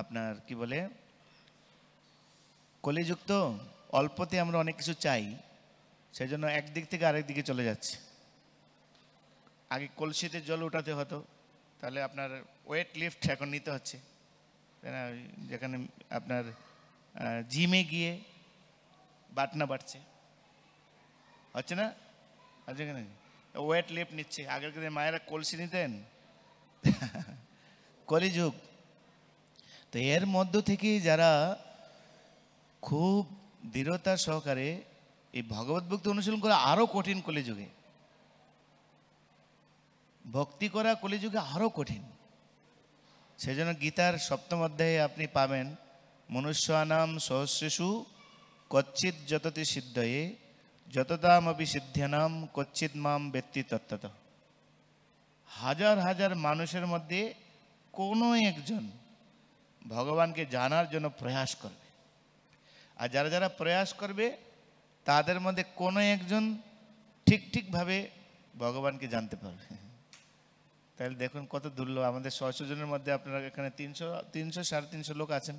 আপনার কি বলে কলিযুক্ত অল্পতে আমরা অনেক কিছু চাই সেজন্য একদিক থেকে আরেক দিকে চলে যাচ্ছে আগে কলসিতে জল উঠাতে হতো তাহলে আপনার ওয়েট লিফট এখন নিতে হচ্ছে যেখানে আপনার জিমে গিয়ে বাটনা বাড়ছে হচ্ছে না আছে কেন ওয়েট লিফট নিচ্ছে আগের দিনে মায়েরা কলসি নিতেন কলিযুগ তো এর মধ্য থেকে যারা খুব দৃঢ়তা সহকারে এই ভগবত ভক্তি অনুশীলন করা আরও কঠিন কলিযুগে ভক্তি করা কলিযুগে আরো কঠিন সেজন্য গীতার সপ্তম অধ্যায়ে আপনি পাবেন মনুষ্যানাম সহস্রেশু কচ্ছিত যততি সিদ্ধয়ে যততাম সিদ্ধানাম কচ্ছিত মাম ব্যক্তি তত্ত্বত হাজার হাজার মানুষের মধ্যে কোনো একজন ভগবানকে জানার জন্য প্রয়াস করবে আর যারা যারা প্রয়াস করবে তাদের মধ্যে কোনো একজন ঠিক ঠিকভাবে ভগবানকে জানতে পারবে তাহলে দেখুন কত দুর্লভ আমাদের ছয়শো জনের মধ্যে আপনারা এখানে তিনশো তিনশো সাড়ে তিনশো লোক আছেন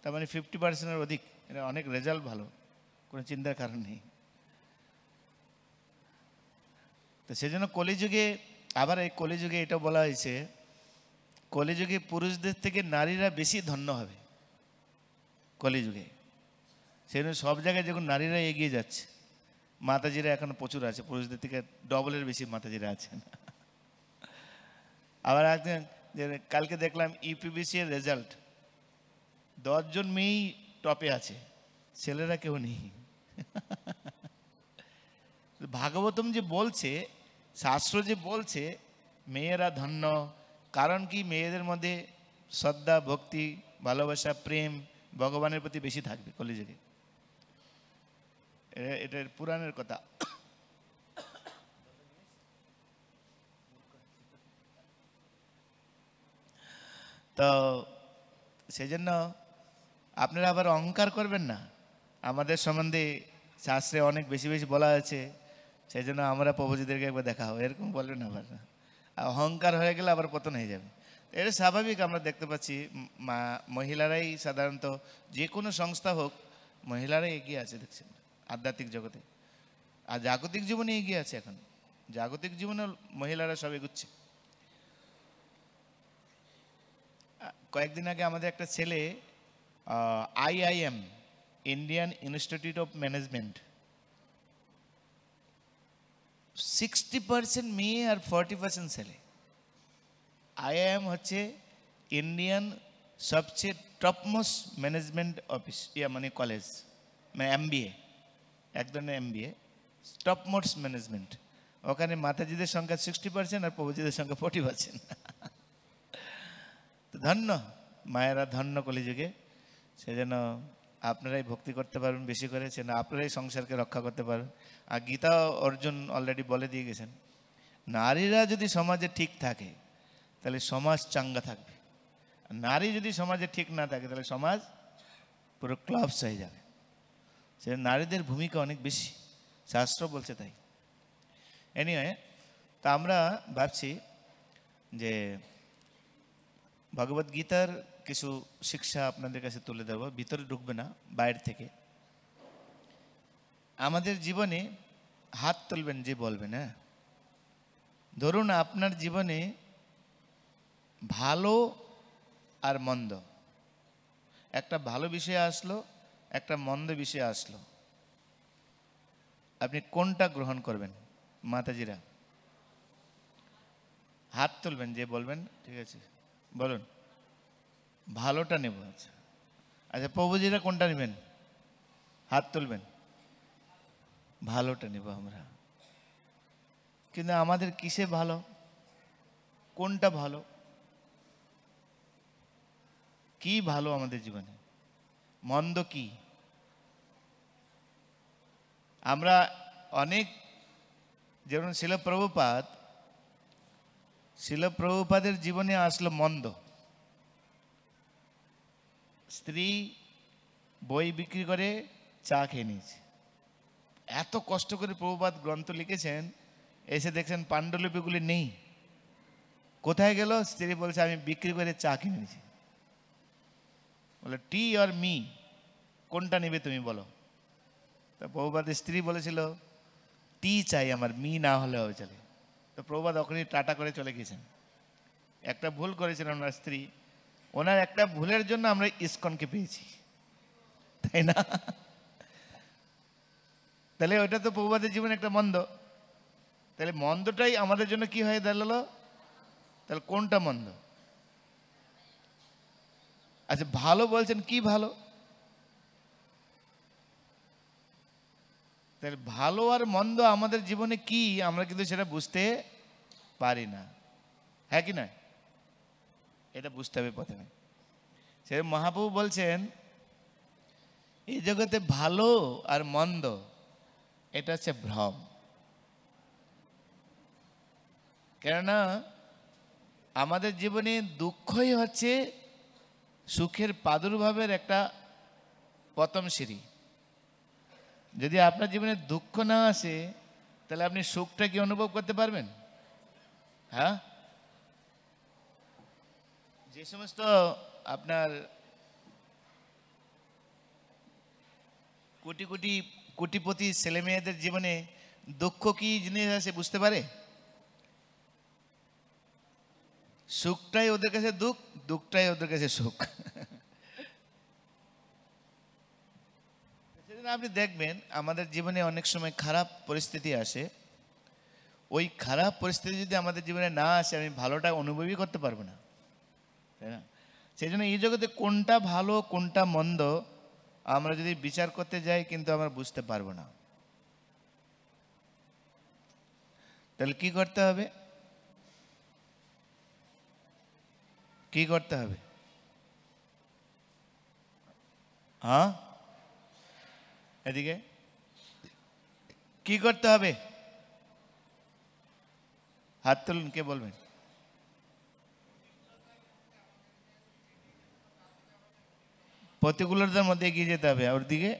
তার মানে ফিফটি পার্সেন্টের অধিক এটা অনেক রেজাল্ট ভালো কোনো চিন্তার কারণ নেই তো সেজন্য কলিযুগে আবার এই কলিযুগে এটা বলা হয়েছে কলিযুগে পুরুষদের থেকে নারীরা বেশি ধন্য হবে কলিযুগে সেই জন্য সব জায়গায় যখন নারীরা এগিয়ে যাচ্ছে মাতাজিরা এখন প্রচুর আছে পুরুষদের থেকে ডবলের বেশি মাতাজিরা আছেন আবার একদিন যে কালকে দেখলাম ইউপিবিসি এর রেজাল্ট দশজন মেয়েই টপে আছে ছেলেরা কেউ নেই ভাগবতম যে বলছে শাস্ত্র যে বলছে মেয়েরা ধন্য কারণ কি মেয়েদের মধ্যে শ্রদ্ধা ভক্তি ভালোবাসা প্রেম ভগবানের প্রতি বেশি থাকবে কলেজে এটার পুরাণের কথা তো সেজন্য আপনারা আবার অহংকার করবেন না আমাদের সম্বন্ধে শাস্ত্রে অনেক বেশি বেশি বলা আছে সেই জন্য আমরা প্রভুজিদেরকে একবার দেখা হবে এরকম বলবেন আবার না অহংকার হয়ে গেলে আবার পতন হয়ে যাবে এটা স্বাভাবিক আমরা দেখতে পাচ্ছি মা মহিলারাই সাধারণত যে কোনো সংস্থা হোক মহিলারাই এগিয়ে আছে দেখছেন আধ্যাত্মিক জগতে আর জাগতিক জীবনে এগিয়ে আছে এখন জাগতিক জীবনে মহিলারা সব এগুচ্ছে কয়েকদিন আগে আমাদের একটা ছেলে IIM Indian Institute of Management sixty percent মেয়ে আর ফর্টি পার্সেন্ট ছেলে আইআইএম হচ্ছে ইন্ডিয়ান সবচেয়ে টপমোস্ট ম্যানেজমেন্ট অফিস ইয়া মানে কলেজ মানে এমবিএ এক ধরনের এমবিএ টপমোস্ট ম্যানেজমেন্ট ওখানে মাতাজিদের সংখ্যা সিক্সটি পার্সেন্ট আর প্রভুজিদের সংখ্যা ফোর্টি পার্সেন্ট তো ধন্য মায়েরা ধন্য কলিযুগে সেজন্য আপনারাই ভক্তি করতে পারবেন বেশি করে সেজন্য আপনারাই সংসারকে রক্ষা করতে পারবেন আর গীতা অর্জুন অলরেডি বলে দিয়ে গেছেন নারীরা যদি সমাজে ঠিক থাকে তাহলে সমাজ চাঙ্গা থাকবে নারী যদি সমাজে ঠিক না থাকে তাহলে সমাজ পুরো ক্লাবস হয়ে যাবে সে নারীদের ভূমিকা অনেক বেশি শাস্ত্র বলছে তাই এনিওয়ে তা আমরা ভাবছি যে ভগবদ্গীতার কিছু শিক্ষা আপনাদের কাছে তুলে দেব ভিতরে ঢুকবে না বাইরে থেকে আমাদের জীবনে হাত তুলবেন যে বলবেন হ্যাঁ ধরুন আপনার জীবনে ভালো আর মন্দ একটা ভালো বিষয়ে আসলো একটা মন্দ বিষয়ে আসলো আপনি কোনটা গ্রহণ করবেন মাতাজিরা হাত তুলবেন যে বলবেন ঠিক আছে বলুন ভালোটা নেব আচ্ছা আচ্ছা প্রভুজিরা কোনটা নেবেন হাত তুলবেন ভালোটা নেব আমরা কিন্তু আমাদের কিসে ভালো কোনটা ভালো কি ভালো আমাদের জীবনে মন্দ কি আমরা অনেক যেমন শিলপ্রভুপাত শিলপ্রভুপাদের জীবনে আসলো মন্দ স্ত্রী বই বিক্রি করে চা খেয়ে নিয়েছে এত কষ্ট করে প্রভুপাত গ্রন্থ লিখেছেন এসে দেখছেন পাণ্ডুলিপিগুলি নেই কোথায় গেল স্ত্রী বলছে আমি বিক্রি করে চা কিনেছি বলে টি আর মি কোনটা নেবে তুমি বলো তো প্রভুপাতের স্ত্রী বলেছিল টি চাই আমার মি না হলে হবে চলে তো প্রভুপাত ওখানে টাটা করে চলে গেছেন একটা ভুল করেছিলেন ওনার স্ত্রী ওনার একটা ভুলের জন্য আমরা ইস্কনকে পেয়েছি তাই না তাহলে ওইটা তো প্রভুবাদের জীবনে একটা মন্দ তাহলে মন্দটাই আমাদের জন্য কি হয়ে দাঁড়ালো তাহলে কোনটা মন্দ আচ্ছা ভালো বলছেন কি ভালো তাহলে ভালো আর মন্দ আমাদের জীবনে কি আমরা কিন্তু সেটা বুঝতে পারি না হ্যাঁ কি না এটা বুঝতে হবে প্রথমে সে মহাপ্রভু বলছেন এই জগতে ভালো আর মন্দ এটা হচ্ছে ভ্রম কেননা আমাদের জীবনে দুঃখই হচ্ছে সুখের প্রাদুর্ভাবের একটা পতম সিঁড়ি যদি আপনার জীবনে দুঃখ না আসে তাহলে আপনি সুখটা কি অনুভব করতে পারবেন হ্যাঁ যে সমস্ত আপনার কোটি কোটি কোটিপতি ছেলেমেয়েদের জীবনে দুঃখ কি জিনিস আছে বুঝতে পারে সুখটাই ওদের কাছে দুঃখ দুঃখটাই ওদের কাছে সুখ সেজন্য আপনি দেখবেন আমাদের জীবনে অনেক সময় খারাপ পরিস্থিতি আসে ওই খারাপ পরিস্থিতি যদি আমাদের জীবনে না আসে আমি ভালোটা অনুভবই করতে পারবো না তাই না সেই জন্য এই জগতে কোনটা ভালো কোনটা মন্দ আমরা যদি বিচার করতে যাই কিন্তু আমরা বুঝতে পারবো না তাহলে কি করতে হবে কি করতে হবে হ্যাঁ এদিকে কি করতে হবে হাত তুলুন কে বলবেন প্রতিকূলতার মধ্যে এগিয়ে যেতে হবে ওর দিকে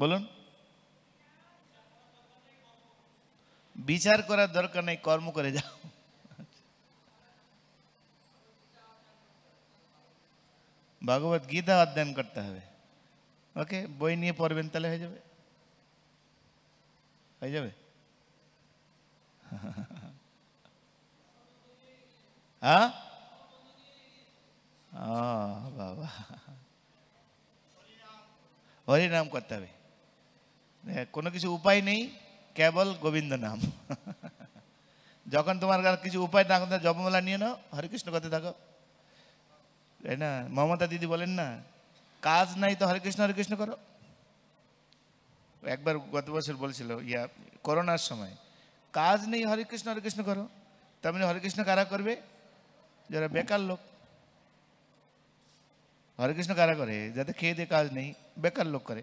বলুন বিচার করার দরকার নেই কর্ম করে যাও ভগবত গীতা অধ্যয়ন করতে হবে ওকে বই নিয়ে পড়বেন তাহলে হয়ে যাবে হয়ে যাবে হ্যাঁ বাবা হরিনাম করতে হবে কোনো কিছু উপায় নেই কেবল গোবিন্দ নাম যখন তোমার কিছু উপায় না করতে জপমালা নিয়ে নাও হরিকৃষ্ণ করতে থাকো তাই না মমতা দিদি বলেন না কাজ নাই তো হরিকৃষ্ণ হরিকৃষ্ণ করো একবার গত বছর বলছিল ইয়া করোনার সময় কাজ নেই হরিকৃষ্ণ হরিকৃষ্ণ করো তেমনি মানে হরিকৃষ্ণ কারা করবে যারা বেকার লোক হরে কৃষ্ণ কারা করে যাতে খেয়ে দিয়ে কাজ নেই বেকার লোক করে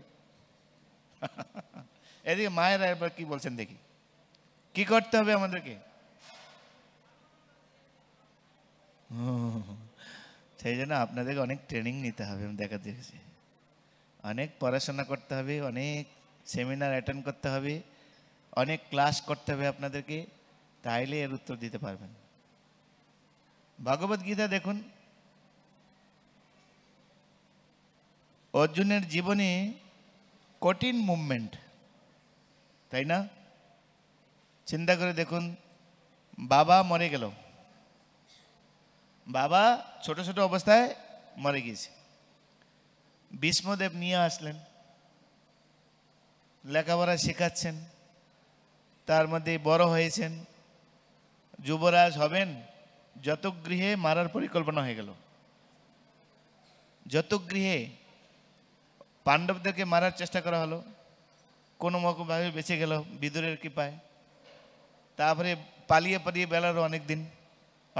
এদিকে মায়েরা এবার কি বলছেন দেখি কি করতে হবে আমাদেরকে সেই জন্য আপনাদেরকে অনেক ট্রেনিং নিতে হবে আমি দেখা দিয়েছি অনেক পড়াশোনা করতে হবে অনেক সেমিনার অ্যাটেন্ড করতে হবে অনেক ক্লাস করতে হবে আপনাদেরকে তাইলে এর উত্তর দিতে পারবেন ভগবদ্গীতা দেখুন অর্জুনের জীবনে কঠিন মুভমেন্ট তাই না চিন্তা করে দেখুন বাবা মরে গেল বাবা ছোট ছোট অবস্থায় মরে গিয়েছে ভীষ্মদেব নিয়ে আসলেন লেখাপড়া শেখাচ্ছেন তার মধ্যে বড় হয়েছেন যুবরাজ হবেন যত গৃহে মারার পরিকল্পনা হয়ে গেল যত গৃহে পাণ্ডবদেরকে মারার চেষ্টা করা হলো কোনো মকভাবে বেঁচে গেল বিদুরের কৃপায় তারপরে পালিয়ে পালিয়ে বেলারো অনেক দিন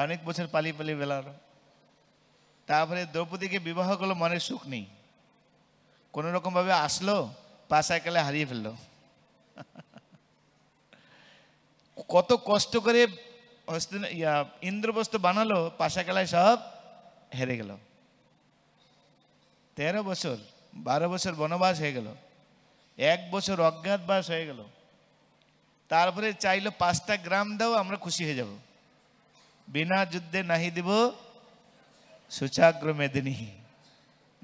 অনেক বছর পালিয়ে পালিয়ে বেলারো তারপরে দ্রৌপদীকে বিবাহ করলো মনের সুখ নেই কোনো আসলো পাশায় কালে হারিয়ে ফেললো কত কষ্ট করে ইন্দ্রপ্রস্থ বানালো পাশা খেলায় সব হেরে গেল তেরো বছর বারো বছর বনবাস হয়ে গেল এক বছর অজ্ঞাতবাস হয়ে গেল তারপরে চাইলো পাঁচটা গ্রাম দাও আমরা খুশি হয়ে যাব বিনা যুদ্ধে নাহি দিব সুচাগ্র মেদিনী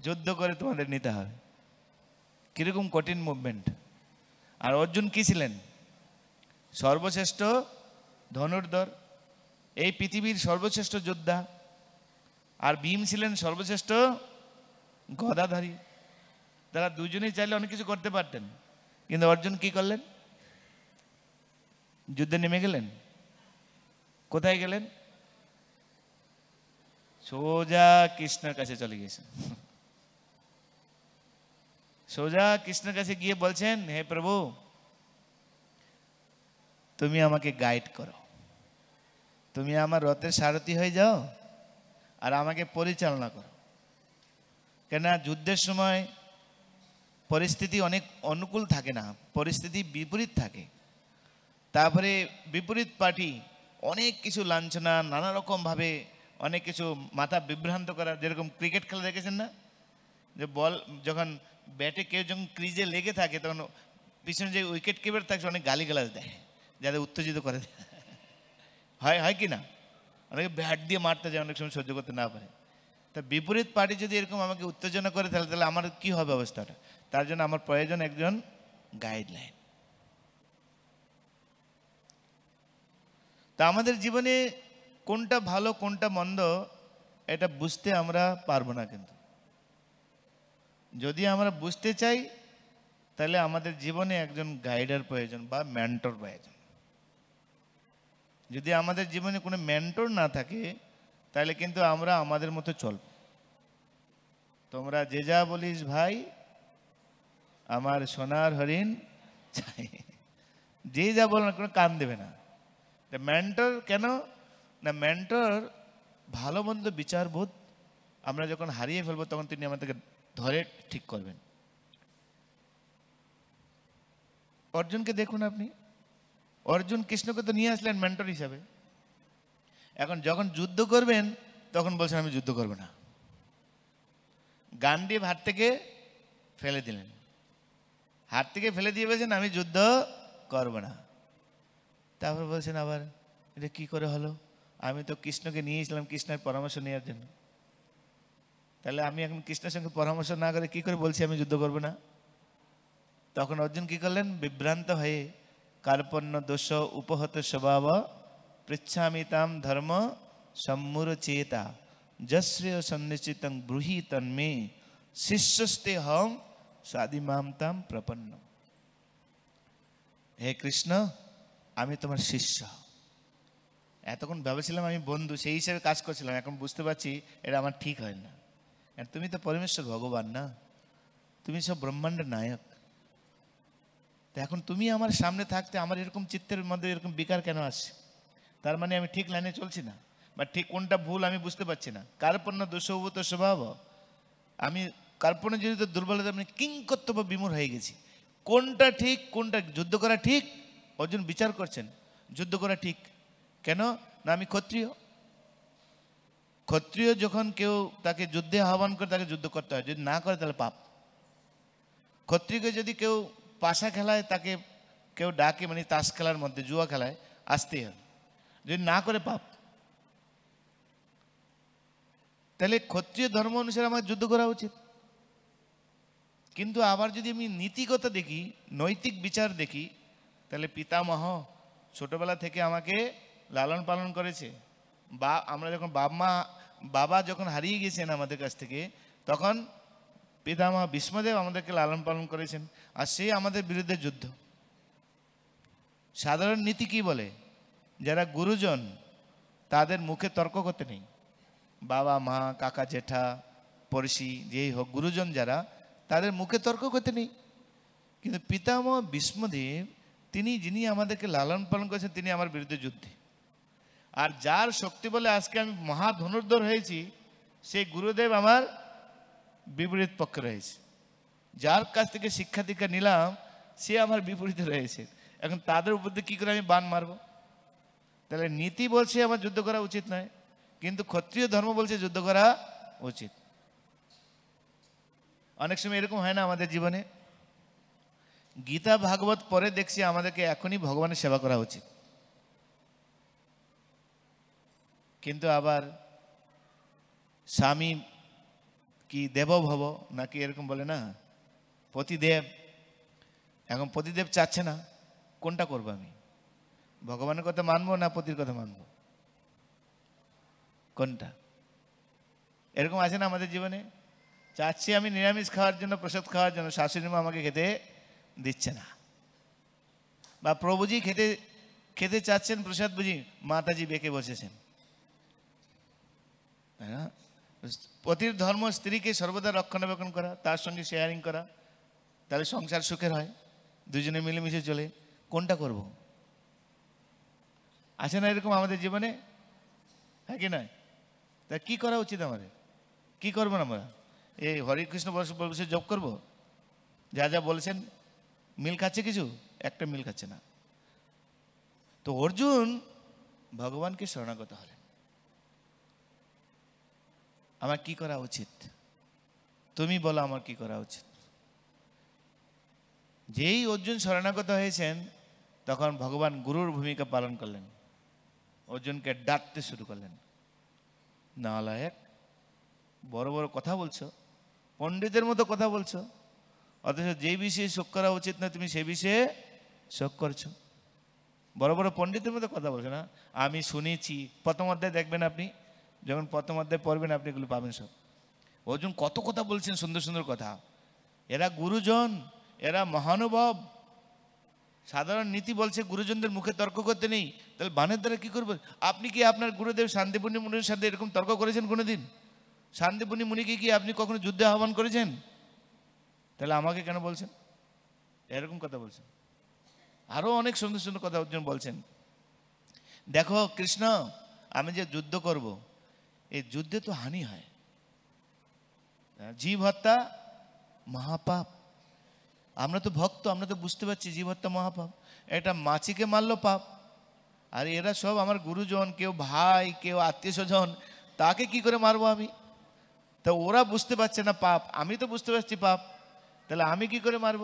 যুদ্ধ করে তোমাদের নিতে হবে কীরকম কঠিন মুভমেন্ট আর অর্জুন কী ছিলেন সর্বশ্রেষ্ঠ ধনুর্ধর এই পৃথিবীর সর্বশ্রেষ্ঠ যোদ্ধা আর ভীম ছিলেন সর্বশ্রেষ্ঠ গদাধারী তারা দুজনেই চাইলে অনেক কিছু করতে পারতেন কিন্তু অর্জুন কি করলেন যুদ্ধে নেমে গেলেন কোথায় গেলেন সোজা কৃষ্ণের কাছে চলে গেছেন সোজা কৃষ্ণের কাছে গিয়ে বলছেন হে প্রভু তুমি আমাকে গাইড করো তুমি আমার রথের সারথি হয়ে যাও আর আমাকে পরিচালনা করো কেননা যুদ্ধের সময় পরিস্থিতি অনেক অনুকূল থাকে না পরিস্থিতি বিপরীত থাকে তারপরে বিপরীত পার্টি অনেক কিছু লাঞ্ছনা নানা রকমভাবে অনেক কিছু মাথা বিভ্রান্ত করা যেরকম ক্রিকেট খেলা দেখেছেন না যে বল যখন ব্যাটে কেউ যখন ক্রিজে লেগে থাকে তখন পিছনে যে উইকেট কিপার থাকছে অনেক গালাজ দেয় যাদের উত্তেজিত করে হয় হয় কি না অনেকে ব্যাট দিয়ে মারতে যায় অনেক সময় সহ্য করতে না পারে তা বিপরীত পার্টি যদি এরকম আমাকে উত্তেজনা করে তাহলে তাহলে আমার কী হবে অবস্থাটা তার জন্য আমার প্রয়োজন একজন গাইডলাইন তা আমাদের জীবনে কোনটা ভালো কোনটা মন্দ এটা বুঝতে আমরা পারবো না কিন্তু যদি আমরা বুঝতে চাই তাহলে আমাদের জীবনে একজন গাইডার প্রয়োজন বা মেন্টর প্রয়োজন যদি আমাদের জীবনে কোনো মেন্টর না থাকে তাহলে কিন্তু আমরা আমাদের মতো চলব তোমরা যে যা বলিস ভাই আমার সোনার হরিণ চাই যে যা বলো না কোনো কান দেবে না মেন্টর কেন না মেন্টর ভালো মন্দ বিচারবোধ আমরা যখন হারিয়ে ফেলবো তখন তিনি আমাদেরকে ধরে ঠিক করবেন অর্জুনকে দেখুন আপনি অর্জুন কৃষ্ণকে তো নিয়ে আসলেন মেন্টর হিসাবে এখন যখন যুদ্ধ করবেন তখন বলছেন আমি যুদ্ধ করব না গান্ডীব হাত থেকে ফেলে দিলেন হাত থেকে ফেলে দিয়ে বলছেন আমি যুদ্ধ করব না তারপর বলছেন আবার এটা কি করে হলো আমি তো কৃষ্ণকে নিয়েছিলাম কৃষ্ণের পরামর্শ নেওয়ার জন্য তাহলে আমি এখন কৃষ্ণের সঙ্গে পরামর্শ না করে কি করে বলছি আমি যুদ্ধ করব না তখন অর্জুন কি করলেন বিভ্রান্ত হয়ে কার্পণ্য দোষ উপহত স্বভাব পৃচ্ছামিতাম ধর্ম সম্মুর চেতা যশ্রেয় সন্নিশ্চিত ব্রুহি তন্মে শিষ্যস্তে হম সাদিমাম মামতাম প্রপন্ন হে কৃষ্ণ আমি তোমার শিষ্য এতক্ষণ ভেবেছিলাম আমি বন্ধু সেই হিসেবে কাজ করছিলাম এখন বুঝতে পারছি এটা আমার ঠিক হয় না তুমি তো পরমেশ্বর ভগবান না তুমি সব ব্রহ্মাণ্ডের নায়ক তো এখন তুমি আমার সামনে থাকতে আমার এরকম চিত্তের মধ্যে এরকম বিকার কেন আসে তার মানে আমি ঠিক লাইনে চলছি না বা ঠিক কোনটা ভুল আমি বুঝতে পারছি না কার পণ্য দুঃসভূত স্বভাব আমি কাল্পনিক জড়িত দুর্বলতা আমি মানে কিং কর্তব্য বিমূর হয়ে গেছি কোনটা ঠিক কোনটা যুদ্ধ করা ঠিক অর্জুন বিচার করছেন যুদ্ধ করা ঠিক কেন না আমি ক্ষত্রিয় ক্ষত্রিয় যখন কেউ তাকে যুদ্ধে আহ্বান করে তাকে যুদ্ধ করতে হয় যদি না করে তাহলে পাপ ক্ষত্রিয়কে যদি কেউ পাশা খেলায় তাকে কেউ ডাকে মানে তাস খেলার মধ্যে জুয়া খেলায় আসতেই হয় যদি না করে পাপ তাহলে ক্ষত্রিয় ধর্ম অনুসারে আমার যুদ্ধ করা উচিত কিন্তু আবার যদি আমি নীতিগত দেখি নৈতিক বিচার দেখি তাহলে পিতামহ ছোটবেলা থেকে আমাকে লালন পালন করেছে বা আমরা যখন বাপ মা বাবা যখন হারিয়ে গেছেন আমাদের কাছ থেকে তখন পিতামহ বিষ্মদেব আমাদেরকে লালন পালন করেছেন আর সে আমাদের বিরুদ্ধে যুদ্ধ সাধারণ নীতি কি বলে যারা গুরুজন তাদের মুখে তর্ক করতে নেই বাবা মা কাকা জেঠা পড়শি যেই হোক গুরুজন যারা তাদের মুখে তর্ক করতে নেই কিন্তু পিতামহ বিষ্মদেব তিনি যিনি আমাদেরকে লালন পালন করেছেন তিনি আমার বিরুদ্ধে যুদ্ধে আর যার শক্তি বলে আজকে আমি মহা ধনুর্ধর হয়েছি সেই গুরুদেব আমার বিপরীত পক্ষে রয়েছে যার কাছ থেকে শিক্ষা দীক্ষা নিলাম সে আমার বিপরীতে রয়েছে এখন তাদের উপর দিয়ে কী করে আমি বান মারব তাহলে নীতি বলছে আমার যুদ্ধ করা উচিত নয় কিন্তু ক্ষত্রিয় ধর্ম বলছে যুদ্ধ করা উচিত অনেক সময় এরকম হয় না আমাদের জীবনে গীতা ভাগবত পরে দেখছি আমাদেরকে এখনই ভগবানের সেবা করা উচিত কিন্তু আবার স্বামী কি দেব ভব নাকি এরকম বলে না পতিদেব এখন পতিদেব চাচ্ছে না কোনটা করবো আমি ভগবানের কথা মানবো না পতির কথা মানবো কোনটা এরকম আছে না আমাদের জীবনে চাচ্ছি আমি নিরামিষ খাওয়ার জন্য প্রসাদ খাওয়ার জন্য শাশুড়ি মা আমাকে খেতে দিচ্ছে না বা প্রভুজি খেতে খেতে চাচ্ছেন প্রসাদ বুঝি মাতাজি বেঁকে বসেছেন পতির ধর্ম স্ত্রীকে সর্বদা রক্ষণাবেক্ষণ করা তার সঙ্গে শেয়ারিং করা তাহলে সংসার সুখের হয় দুজনে মিলেমিশে চলে কোনটা করব আছে না এরকম আমাদের জীবনে হ্যাঁ কি নয় তা কি করা উচিত আমাদের কি করবো না আমরা এই হরে কৃষ্ণ বলছে জব করব যা যা বলেছেন মিল খাচ্ছে কিছু একটা মিল খাচ্ছে না তো অর্জুন ভগবানকে শরণাগত হলেন আমার কি করা উচিত তুমি বলো আমার কি করা উচিত যেই অর্জুন শরণাগত হয়েছেন তখন ভগবান গুরুর ভূমিকা পালন করলেন অর্জুনকে ডাকতে শুরু করলেন নালায়ক বড় বড় কথা বলছো পণ্ডিতের মতো কথা বলছো অথচ যে বিষয়ে শোক করা উচিত না তুমি সে বিষয়ে শোক করছো বড় বড় পণ্ডিতের মতো কথা বলছো না আমি শুনেছি প্রথম অধ্যায় দেখবেন আপনি যখন প্রথম অধ্যায় পড়বেন আপনি এগুলো পাবেন সব অর্জুন কত কথা বলছেন সুন্দর সুন্দর কথা এরা গুরুজন এরা মহানুভব সাধারণ নীতি বলছে গুরুজনদের মুখে তর্ক করতে নেই তাহলে বানের দ্বারা কী করবো আপনি কি আপনার গুরুদেব শান্তিপূর্ণি মুনির সাথে এরকম তর্ক করেছেন কোনোদিন দিন শান্তিপুনি মুনিকে কি আপনি কখনো যুদ্ধে আহ্বান করেছেন তাহলে আমাকে কেন বলছেন এরকম কথা বলছেন আরও অনেক সুন্দর সুন্দর কথা অর্জুন বলছেন দেখো কৃষ্ণ আমি যে যুদ্ধ করব এই যুদ্ধে তো হানি হয় জীব হত্যা মহাপাপ আমরা তো ভক্ত আমরা তো বুঝতে পারছি জীব হত্যা মহাপাপ এটা মাছিকে মারলো পাপ আর এরা সব আমার গুরুজন কেউ ভাই কেউ আত্মীয় স্বজন তাকে কি করে মারবো আমি তা ওরা বুঝতে পারছে না পাপ আমি তো বুঝতে পারছি পাপ তাহলে আমি কি করে মারব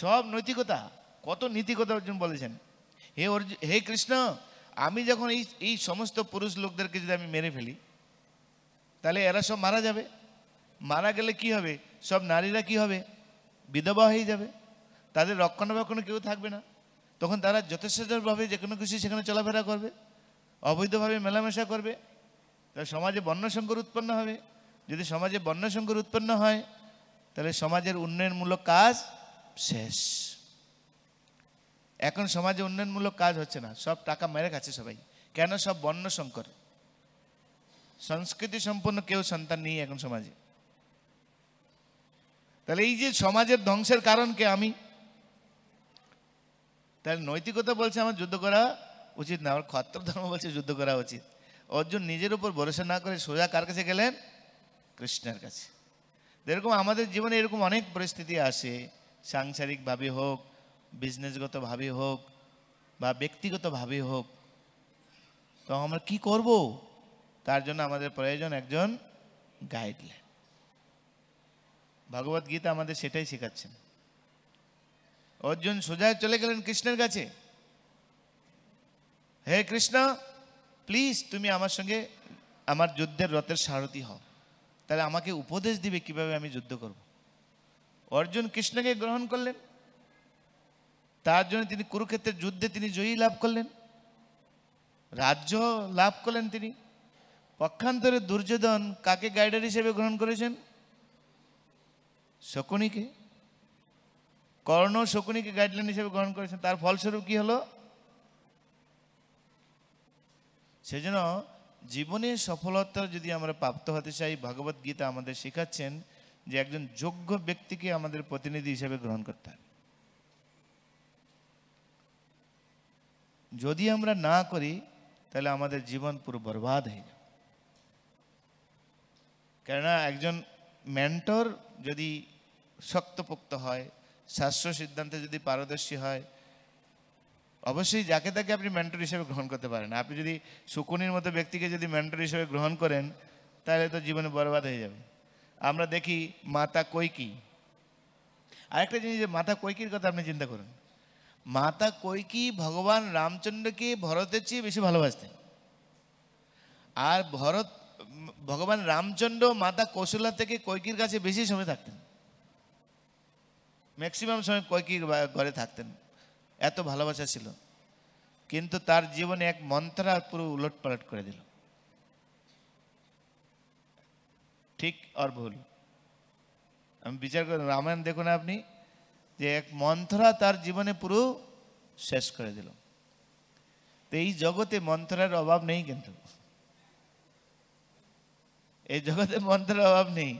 সব নৈতিকতা কত নীতিকতা অর্জুন বলেছেন হে অর্জুন হে কৃষ্ণ আমি যখন এই এই সমস্ত পুরুষ লোকদেরকে যদি আমি মেরে ফেলি তাহলে এরা সব মারা যাবে মারা গেলে কি হবে সব নারীরা কি হবে বিধবা হয়ে যাবে তাদের রক্ষণাবেক্ষণ কেউ থাকবে না তখন তারা যথেষ্টভাবে যে কোনো কিছু সেখানে চলাফেরা করবে অবৈধভাবে মেলামেশা করবে তাহলে সমাজে বর্ণসংকর উৎপন্ন হবে যদি সমাজে বর্ণসংকর উৎপন্ন হয় তাহলে সমাজের উন্নয়নমূলক কাজ শেষ এখন সমাজে উন্নয়নমূলক কাজ হচ্ছে না সব টাকা মেরে খাচ্ছে সবাই কেন সব বর্ণসংকর সংস্কৃতি সম্পন্ন কেউ সন্তান নেই এখন সমাজে তাহলে এই যে সমাজের ধ্বংসের কারণকে আমি তাহলে নৈতিকতা বলছে আমার যুদ্ধ করা উচিত না আমার ক্ষত্র ধর্ম বলছে যুদ্ধ করা উচিত অর্জুন নিজের উপর ভরসা না করে সোজা কার কাছে গেলেন কৃষ্ণের কাছে যেরকম আমাদের জীবনে এরকম অনেক পরিস্থিতি আসে সাংসারিকভাবে হোক বিজনেসগতভাবে হোক বা ব্যক্তিগতভাবে হোক তো আমরা কি করব তার জন্য আমাদের প্রয়োজন একজন গাইডলাইন ভগবত গীতা আমাদের সেটাই শেখাচ্ছেন অর্জুন সোজা চলে গেলেন কৃষ্ণের কাছে হে কৃষ্ণ প্লিজ তুমি আমার সঙ্গে আমার যুদ্ধের রথের সারথি হও তাহলে আমাকে উপদেশ দিবে কিভাবে আমি যুদ্ধ করব অর্জুন কৃষ্ণকে গ্রহণ করলেন তার জন্য তিনি কুরুক্ষেত্রের যুদ্ধে তিনি জয়ী লাভ করলেন রাজ্য লাভ করলেন তিনি পক্ষান্তরে দুর্যোধন কাকে গাইডার হিসেবে গ্রহণ করেছেন শকুনিকে কর্ণ শকুনিকে গাইডলাইন হিসেবে গ্রহণ করেছেন তার ফলস্বরূপ কি হলো সেজন্য জীবনে সফলতা যদি আমরা প্রাপ্ত হতে চাই ভগবত গীতা আমাদের শেখাচ্ছেন যে একজন যোগ্য ব্যক্তিকে আমাদের প্রতিনিধি হিসেবে গ্রহণ করতে হবে যদি আমরা না করি তাহলে আমাদের জীবন পুরো বরবাদ হয়ে যাবে কেননা একজন মেন্টর যদি শক্তপোক্ত হয় শাস্ত্র সিদ্ধান্তে যদি পারদর্শী হয় অবশ্যই যাকে তাকে আপনি মেন্টর হিসেবে গ্রহণ করতে পারেন আপনি যদি শকুনির মতো ব্যক্তিকে যদি মেন্টর হিসেবে গ্রহণ করেন তাহলে তো জীবনে বরবাদ হয়ে যাবে আমরা দেখি মাতা কৈকি আরেকটা জিনিস যে মাতা কৈকির কথা আপনি চিন্তা করুন মাতা কৈকি ভগবান রামচন্দ্রকে ভরতের চেয়ে বেশি ভালোবাসতেন আর ভরত ভগবান রামচন্দ্র মাতা কৌশলা থেকে কৈকির কাছে বেশি সময় থাকতেন ম্যাক্সিমাম সময় কৈকির ঘরে থাকতেন এত ভালোবাসা ছিল কিন্তু তার জীবনে এক মন্ত্রা পুরো উলটপালট করে দিল ঠিক আর ভুল আমি বিচার করি রামায়ণ দেখুন আপনি যে এক মন্ত্রা তার জীবনে পুরো শেষ করে দিল তো এই জগতে মন্ত্রের অভাব নেই কিন্তু এই জগতে মন্ত্রের অভাব নেই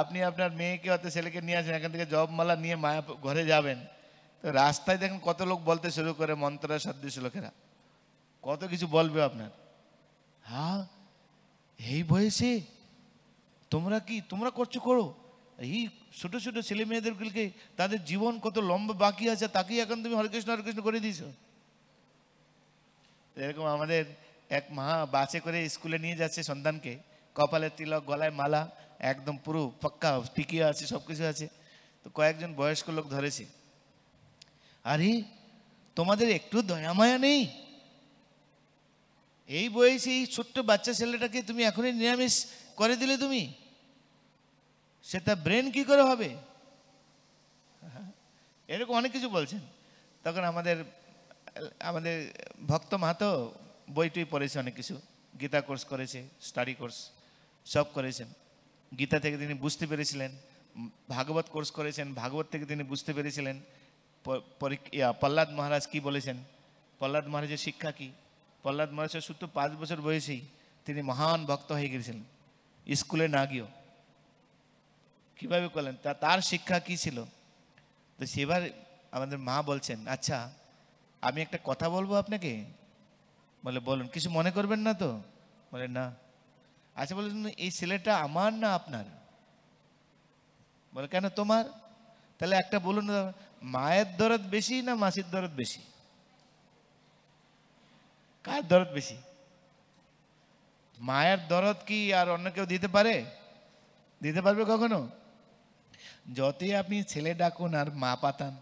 আপনি আপনার মেয়েকে অত ছেলেকে নিয়ে আসেন এখান থেকে জব মালা নিয়ে মায়া ঘরে যাবেন তো রাস্তায় দেখেন কত লোক বলতে শুরু করে মন্ত্রা সাদৃশ্য লোকেরা কত কিছু বলবে আপনার হ্যাঁ এই বয়সে তোমরা কি তোমরা করছো করো এই ছোটো ছোটো ছেলে মেয়েদেরগুলিকে তাদের জীবন কত লম্বা বাকি আছে তাকেই এখন তুমি হরেকৃষ্ণ হরেকৃষ্ণ করে দিয়েছ এরকম আমাদের এক মা বাসে করে স্কুলে নিয়ে যাচ্ছে সন্তানকে কপালের তিলক গলায় মালা একদম পুরো পাক্কা টিকিয়ে আছে সব কিছু আছে তো কয়েকজন বয়স্ক লোক ধরেছে আরে তোমাদের একটু দয়ামায়া নেই এই বয়সে এই ছোট্ট বাচ্চা ছেলেটাকে তুমি এখনই নিরামিষ করে দিলে তুমি সে তার ব্রেন কি করে হবে এরকম অনেক কিছু বলছেন তখন আমাদের আমাদের ভক্ত মাহাতো বইটি পড়েছে অনেক কিছু গীতা কোর্স করেছে স্টাডি কোর্স সব করেছেন গীতা থেকে তিনি বুঝতে পেরেছিলেন ভাগবত কোর্স করেছেন ভাগবত থেকে তিনি বুঝতে পেরেছিলেন প্রহ্লাদ মহারাজ কি বলেছেন প্রহ্লাদ মহারাজের শিক্ষা কি প্রহ্লাদ মহারাজের শুধু পাঁচ বছর বয়সেই তিনি মহান ভক্ত হয়ে গিয়েছিলেন স্কুলে না গিয়েও কীভাবে করলেন তা তার শিক্ষা কি ছিল তো সেবার আমাদের মা বলছেন আচ্ছা আমি একটা কথা বলবো আপনাকে বলে বলুন কিছু মনে করবেন না তো বলে না আচ্ছা বলেছেন এই ছেলেটা আমার না আপনার বলে কেন তোমার তাহলে একটা বলুন মায়ের দরদ বেশি না মাসির দরদ বেশি কার দরদ বেশি মায়ের দরদ কি আর অন্য কেউ দিতে পারে দিতে পারবে কখনো যতই আপনি ছেলে ডাকুন আর মা পাতান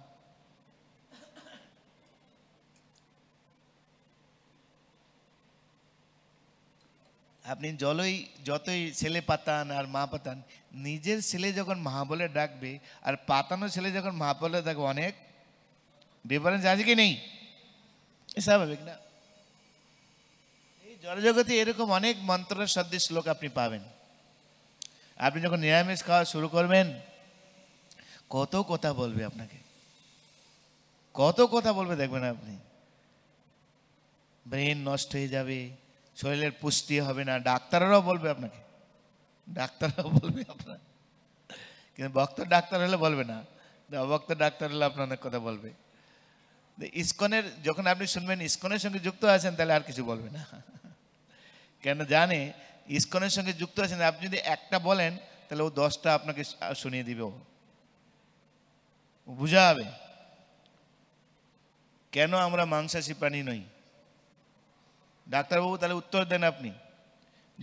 আপনি জলই যতই ছেলে পাতান আর মা পাতান নিজের ছেলে যখন মা বলে ডাকবে আর পাতানো ছেলে যখন মা বলে ডাকবে অনেক ডিফারেন্স আছে কি নেই স্বাভাবিক না এই জড়জগতে এরকম অনেক মন্ত্রের শব্দের শ্লোক আপনি পাবেন আপনি যখন নিরামিষ খাওয়া শুরু করবেন কত কথা বলবে আপনাকে কত কথা বলবে দেখবেন আপনি ব্রেন নষ্ট হয়ে যাবে শরীরের পুষ্টি হবে না ডাক্তাররাও বলবে আপনাকে ডাক্তাররা বলবে আপনার কিন্তু ভক্ত ডাক্তার হলে বলবে না অভক্ত ডাক্তার হলে আপনার কথা বলবে ইস্কনের যখন আপনি শুনবেন ইস্কনের সঙ্গে যুক্ত আছেন তাহলে আর কিছু বলবে না কেন জানে ইস্কনের সঙ্গে যুক্ত আছেন আপনি যদি একটা বলেন তাহলে ও দশটা আপনাকে শুনিয়ে দিবে ও বুঝা হবে কেন আমরা মাংসাশী প্রাণী নই ডাক্তারবাবু তাহলে উত্তর দেন আপনি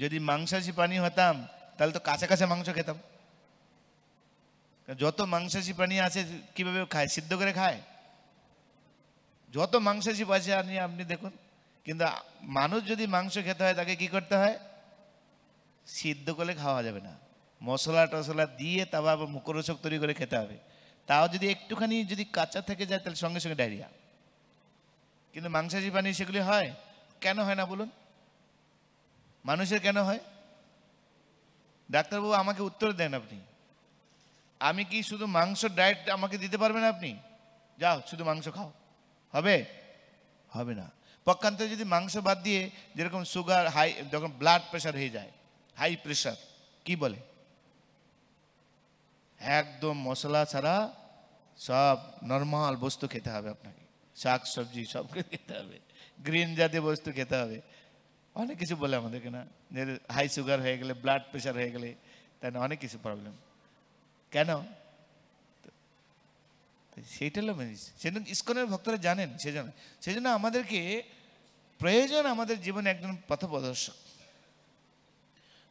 যদি মাংসাশী প্রাণী হতাম তাহলে তো কাছে কাছে মাংস খেতাম যত মাংসাশী প্রাণী আছে কিভাবে খায় সিদ্ধ করে খায় যত মাংসাশী আছে আপনি আপনি দেখুন কিন্তু মানুষ যদি মাংস খেতে হয় তাকে কি করতে হয় সিদ্ধ করে খাওয়া যাবে না মশলা টসলা দিয়ে তাও আবার মুখরোচক তৈরি করে খেতে হবে তাও যদি একটুখানি যদি কাঁচা থেকে যায় তাহলে সঙ্গে সঙ্গে ডায়রিয়া কিন্তু মাংসাশী প্রাণী সেগুলি হয় কেন হয় না বলুন মানুষের কেন হয় ডাক্তারবাবু আমাকে উত্তর দেন আপনি আমি কি শুধু মাংস ডায়েট আমাকে দিতে পারবেন আপনি যাও শুধু মাংস খাও হবে হবে না পক্ষান্তরে যদি মাংস বাদ দিয়ে যেরকম সুগার হাই যখন ব্লাড প্রেশার হয়ে যায় হাই প্রেশার কি বলে একদম মশলা ছাড়া সব নর্মাল বস্তু খেতে হবে আপনাকে শাক সবজি সব খেতে হবে গ্রিন জাতীয় বস্তু খেতে হবে অনেক কিছু বলে আমাদেরকে না হাই সুগার হয়ে গেলে ব্লাড প্রেশার হয়ে গেলে তাই অনেক কিছু প্রবলেম কেন সেইটা হলো মেনিস সেজন্য ইস্কনের ভক্তরা জানেন সেজন্য সেজন্য আমাদেরকে প্রয়োজন আমাদের জীবনে একজন পথপ্রদর্শক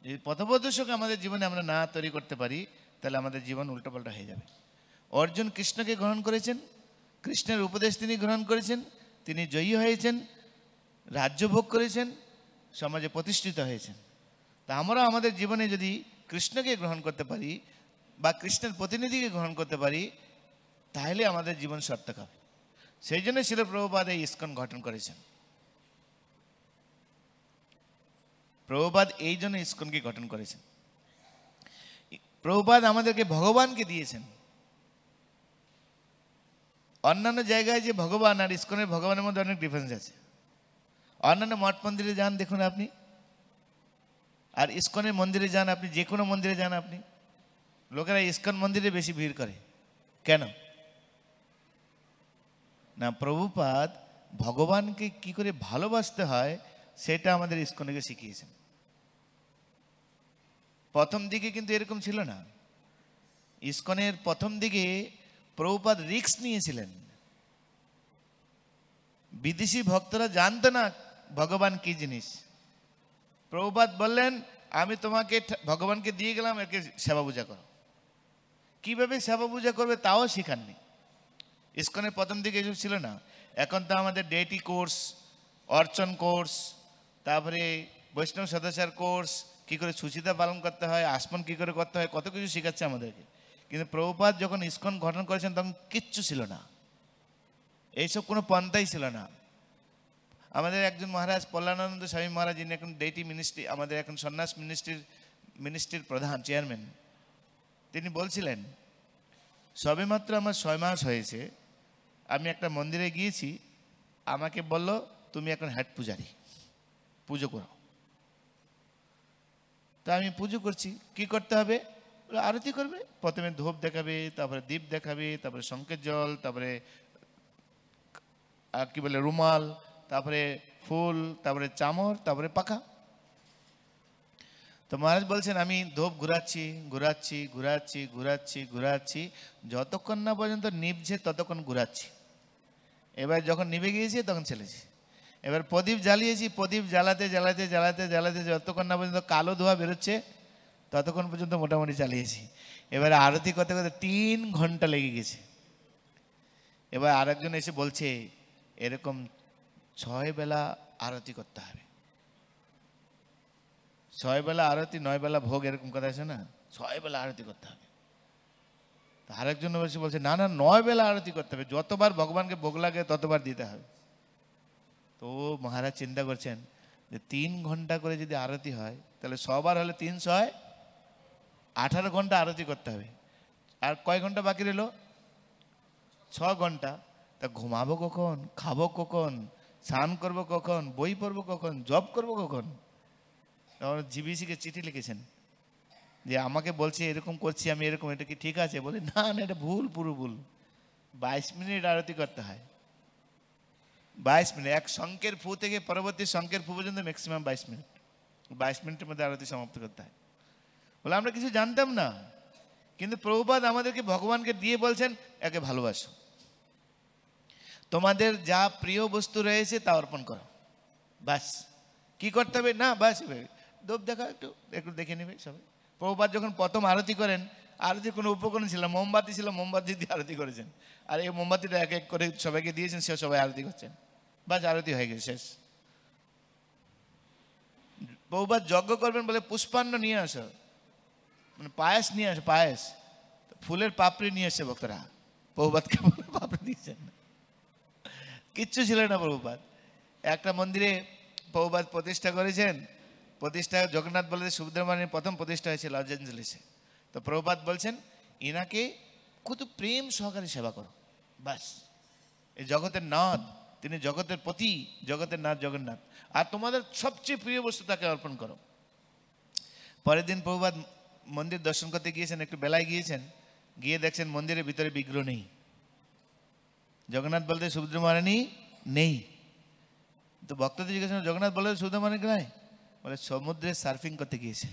যদি পথপ্রদর্শক আমাদের জীবনে আমরা না তৈরি করতে পারি তাহলে আমাদের জীবন উল্টোপাল্টা হয়ে যাবে অর্জুন কৃষ্ণকে গ্রহণ করেছেন কৃষ্ণের উপদেশ তিনি গ্রহণ করেছেন তিনি জয়ী হয়েছেন রাজ্য ভোগ করেছেন সমাজে প্রতিষ্ঠিত হয়েছেন তা আমরা আমাদের জীবনে যদি কৃষ্ণকে গ্রহণ করতে পারি বা কৃষ্ণের প্রতিনিধিকে গ্রহণ করতে পারি তাহলে আমাদের জীবন সার্থক হবে সেই জন্য শিলপ্রভুপাদ এই ইস্কন গঠন করেছেন প্রভুপাদ এই জন্য ইস্কনকে গঠন করেছেন প্রভুপাদ আমাদেরকে ভগবানকে দিয়েছেন অন্যান্য জায়গায় যে ভগবান আর ইস্কনের ভগবানের মধ্যে অনেক ডিফারেন্স আছে অন্যান্য মঠ মন্দিরে যান দেখুন আপনি আর ইস্কনের মন্দিরে যান আপনি যে কোনো মন্দিরে যান আপনি লোকেরা ইস্কন মন্দিরে বেশি ভিড় করে কেন না প্রভুপাদ ভগবানকে কি করে ভালোবাসতে হয় সেটা আমাদের ইস্কনকে শিখিয়েছেন প্রথম দিকে কিন্তু এরকম ছিল না ইস্কনের প্রথম দিকে প্রভুপাদ রিক্স নিয়েছিলেন বিদেশি ভক্তরা জানত না ভগবান কি জিনিস প্রভুপাত বললেন আমি তোমাকে ভগবানকে দিয়ে গেলাম একে সেবা পূজা করো কীভাবে সেবা পূজা করবে তাও শেখাননি ইস্কনের প্রথম দিকে এসব ছিল না এখন তো আমাদের ডেটি কোর্স অর্চন কোর্স তারপরে বৈষ্ণব সদস্যার কোর্স কি করে সুচিতা পালন করতে হয় আসমন কি করে করতে হয় কত কিছু শেখাচ্ছে আমাদেরকে কিন্তু প্রভুপাত যখন ইস্কন গঠন করেছেন তখন কিচ্ছু ছিল না এইসব কোনো পন্থাই ছিল না আমাদের একজন মহারাজ পল্লানন্দ স্বামী মহারাজ যিনি এখন ডেইটি মিনিস্ট্রি আমাদের এখন সন্ন্যাস মিনিস্ট্রির মিনিস্ট্রির প্রধান চেয়ারম্যান তিনি বলছিলেন সবেমাত্র আমার ছয় মাস হয়েছে আমি একটা মন্দিরে গিয়েছি আমাকে বলল তুমি এখন হ্যাট পূজারি পুজো করো তা আমি পুজো করছি কি করতে হবে আরতি করবে প্রথমে ধূপ দেখাবে তারপরে দ্বীপ দেখাবে তারপরে শঙ্কের জল তারপরে কি বলে রুমাল তারপরে ফুল তারপরে চামর তারপরে পাখা তো মহারাজ বলছেন আমি ধোপ ঘুরাচ্ছি ঘুরাচ্ছি ঘুরাচ্ছি ঘুরাচ্ছি ঘুরাচ্ছি যতক্ষণ না পর্যন্ত নিভছে ততক্ষণ ঘুরাচ্ছি এবার যখন নিভে গিয়েছি তখন ছেলেছি এবার প্রদীপ জ্বালিয়েছি প্রদীপ জ্বালাতে জ্বালাতে জ্বালাতে জ্বালাতে যতক্ষণ না পর্যন্ত কালো ধোয়া বেরোচ্ছে ততক্ষণ পর্যন্ত মোটামুটি চালিয়েছি এবার আরতি করতে করতে তিন ঘন্টা লেগে গেছে এবার আরেকজন এসে বলছে এরকম ছয় বেলা আরতি করতে হবে ছয় বেলা আরতি নয় বেলা ভোগ এরকম কথা আছে না ছয় বেলা আরতি করতে হবে আরেকজন বেশি বলছে না না নয় বেলা আরতি করতে হবে যতবার ভগবানকে ভোগ লাগে ততবার দিতে হবে তো মহারাজ চিন্তা করছেন যে তিন ঘন্টা করে যদি আরতি হয় তাহলে সবার হলে তিন ছয় আঠারো ঘন্টা আরতি করতে হবে আর কয় ঘন্টা বাকি রইল ছ ঘন্টা তা ঘুমাবো কখন খাবো কখন স্নান করব কখন বই পড়ব কখন জব করব কখন জিবিসিকে চিঠি লিখেছেন যে আমাকে বলছে এরকম করছি আমি এরকম এটা কি ঠিক আছে বলি না না এটা ভুল পুরো ভুল বাইশ মিনিট আরতি করতে হয় বাইশ মিনিট এক শঙ্কের ফু থেকে পরবর্তী শঙ্কের ফু পর্যন্ত ম্যাক্সিমাম বাইশ মিনিট বাইশ মিনিটের মধ্যে আরতি সমাপ্ত করতে হয় বলে আমরা কিছু জানতাম না কিন্তু প্রভুপাত আমাদেরকে ভগবানকে দিয়ে বলছেন একে ভালোবাসো তোমাদের যা প্রিয় বস্তু রয়েছে তা অর্পণ করো বাস কি করতে হবে না বাস দোপ দেখা একটু একটু দেখে নেবে সবাই প্রভুপাত যখন প্রথম আরতি করেন আরতির কোনো উপকরণ ছিল মোমবাতি ছিল মোমবাতি দিয়ে আরতি করেছেন আর এই মোমবাতিটা এক এক করে সবাইকে দিয়েছেন সে সবাই আরতি করছেন বাস আরতি হয়ে গেছে শেষ বহুবার যজ্ঞ করবেন বলে পুষ্পান্ন নিয়ে আসো মানে পায়েস নিয়ে আসো পায়েস ফুলের পাপড়ি নিয়ে এসে বক্তরা বহুবাদকে পাপড়ি দিয়েছেন কিচ্ছু ছিল না প্রভুপাত একটা মন্দিরে প্রভুপাত প্রতিষ্ঠা করেছেন প্রতিষ্ঠা জগন্নাথ বলে সুব্রমণ্যের প্রথম প্রতিষ্ঠা হয়েছে লস অ্যাঞ্জেলেসে তো প্রভুপাত বলছেন ইনাকে কত প্রেম সহকারে সেবা করো বাস এই জগতের নাথ তিনি জগতের পতি জগতের নাথ জগন্নাথ আর তোমাদের সবচেয়ে প্রিয় বস্তু তাকে অর্পণ করো পরের দিন প্রভুবাদ মন্দির দর্শন করতে গিয়েছেন একটু বেলায় গিয়েছেন গিয়ে দেখছেন মন্দিরের ভিতরে বিগ্রহ নেই জগন্নাথ বলতে সুভদ্র মহারানী নেই তো ভক্তদের জিজ্ঞেস জগন্নাথ বলতে সুভদ্র মহারানী নাই বলে সমুদ্রে সার্ফিং করতে গিয়েছে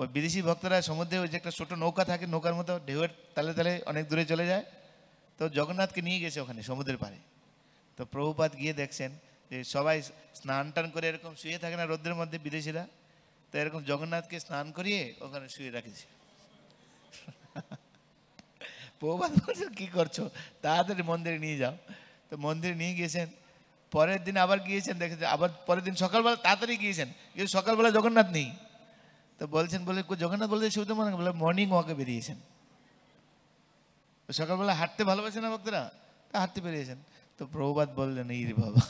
ওই বিদেশি ভক্তরা সমুদ্রে ওই যে একটা ছোটো নৌকা থাকে নৌকার মতো ঢেউয়ের তালে তালে অনেক দূরে চলে যায় তো জগন্নাথকে নিয়ে গেছে ওখানে সমুদ্রের পাড়ে তো প্রভুপাত গিয়ে দেখছেন যে সবাই স্নান টান করে এরকম শুয়ে থাকে না রোদ্রের মধ্যে বিদেশিরা তো এরকম জগন্নাথকে স্নান করিয়ে ওখানে শুয়ে রাখেছে প্রবাদ বলছেন কী করছো তাড়াতাড়ি মন্দিরে নিয়ে যাও তো মন্দিরে নিয়ে গিয়েছেন পরের দিন আবার গিয়েছেন দেখেছেন আবার পরের দিন সকালবেলা তাড়াতাড়ি গিয়েছেন কিন্তু সকালবেলা জগন্নাথ নেই তো বলছেন বলে জগন্নাথ বলতে শুধু মনে বলে মর্নিং ওয়াকে বেরিয়েছেন সকালবেলা হাঁটতে ভালোবাসে না ভক্তরা তা হাঁটতে বেরিয়েছেন তো প্রভুবাদ বললেন এই রে বাবা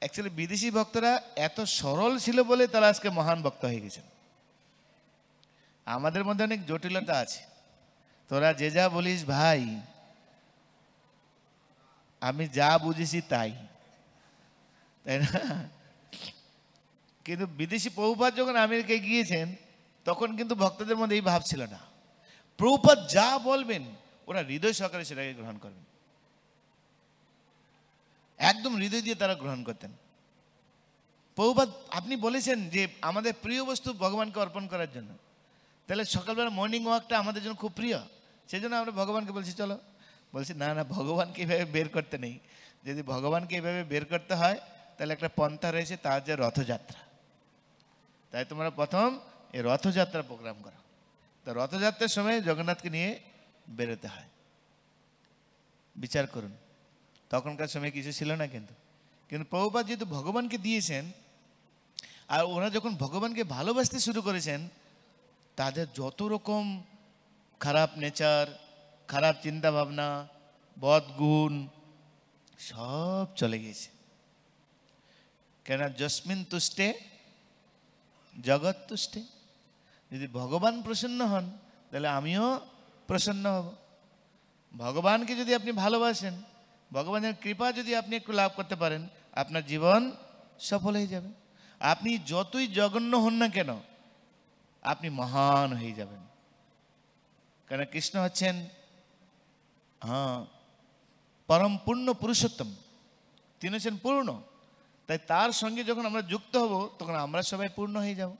অ্যাকচুয়ালি বিদেশি ভক্তরা এত সরল ছিল বলে তারা আজকে মহান ভক্ত হয়ে গেছেন আমাদের মধ্যে অনেক জটিলতা আছে তোরা যে যা বলিস ভাই আমি যা বুঝেছি তাই তাই না কিন্তু বিদেশি প্রভুপাত যখন আমেরিকায় গিয়েছেন তখন কিন্তু ভক্তদের মধ্যে এই ভাব ছিল না প্রভুপাত যা বলবেন ওরা হৃদয় সহকারে সেটাকে গ্রহণ করবেন একদম হৃদয় দিয়ে তারা গ্রহণ করতেন প্রভুপাত আপনি বলেছেন যে আমাদের প্রিয় বস্তু ভগবানকে অর্পণ করার জন্য তাহলে সকালবেলা মর্নিং ওয়াকটা আমাদের জন্য খুব প্রিয় সেই জন্য আমরা ভগবানকে বলছি চলো বলছি না না ভগবানকে এইভাবে বের করতে নেই যদি ভগবানকে এইভাবে বের করতে হয় তাহলে একটা পন্থা রয়েছে তার যে রথযাত্রা তাই তোমরা প্রথম এই রথযাত্রা প্রোগ্রাম করো তো রথযাত্রার সময় জগন্নাথকে নিয়ে বেরোতে হয় বিচার করুন তখনকার সময় কিছু ছিল না কিন্তু কিন্তু প্রভুপাত যেহেতু ভগবানকে দিয়েছেন আর ওরা যখন ভগবানকে ভালোবাসতে শুরু করেছেন তাদের যত রকম খারাপ নেচার খারাপ চিন্তা বদ বদগুণ সব চলে গেছে কেন জসমিন তুষ্টে জগৎ তুষ্টে যদি ভগবান প্রসন্ন হন তাহলে আমিও প্রসন্ন হব ভগবানকে যদি আপনি ভালোবাসেন ভগবানের কৃপা যদি আপনি একটু লাভ করতে পারেন আপনার জীবন সফল হয়ে যাবে আপনি যতই জঘন্য হন না কেন আপনি মহান হয়ে যাবেন কেন কৃষ্ণ হচ্ছেন হ্যাঁ পরম পূর্ণ পুরুষোত্তম তিনি হচ্ছেন পূর্ণ তাই তার সঙ্গে যখন আমরা যুক্ত হব তখন আমরা সবাই পূর্ণ হয়ে যাব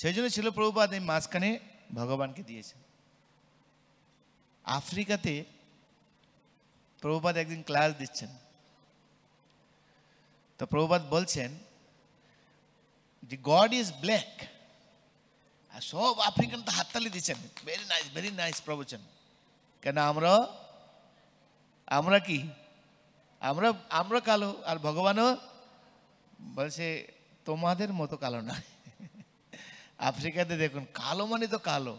সেই জন্য ছিল প্রভুপাদ এই মাঝখানে ভগবানকে দিয়েছেন আফ্রিকাতে প্রভুপাদ একদিন ক্লাস দিচ্ছেন তো প্রভুপাদ বলছেন দি গড ইজ ব্ল্যাক আর সব আফ্রিকান তো হাততালি দিচ্ছেন ভেরি নাইস ভেরি নাইস প্রবচন কেন আমরা আমরা কি আমরা আমরা কালো আর ভগবানও বলছে তোমাদের মতো কালো না আফ্রিকাতে দেখুন কালো মানে তো কালো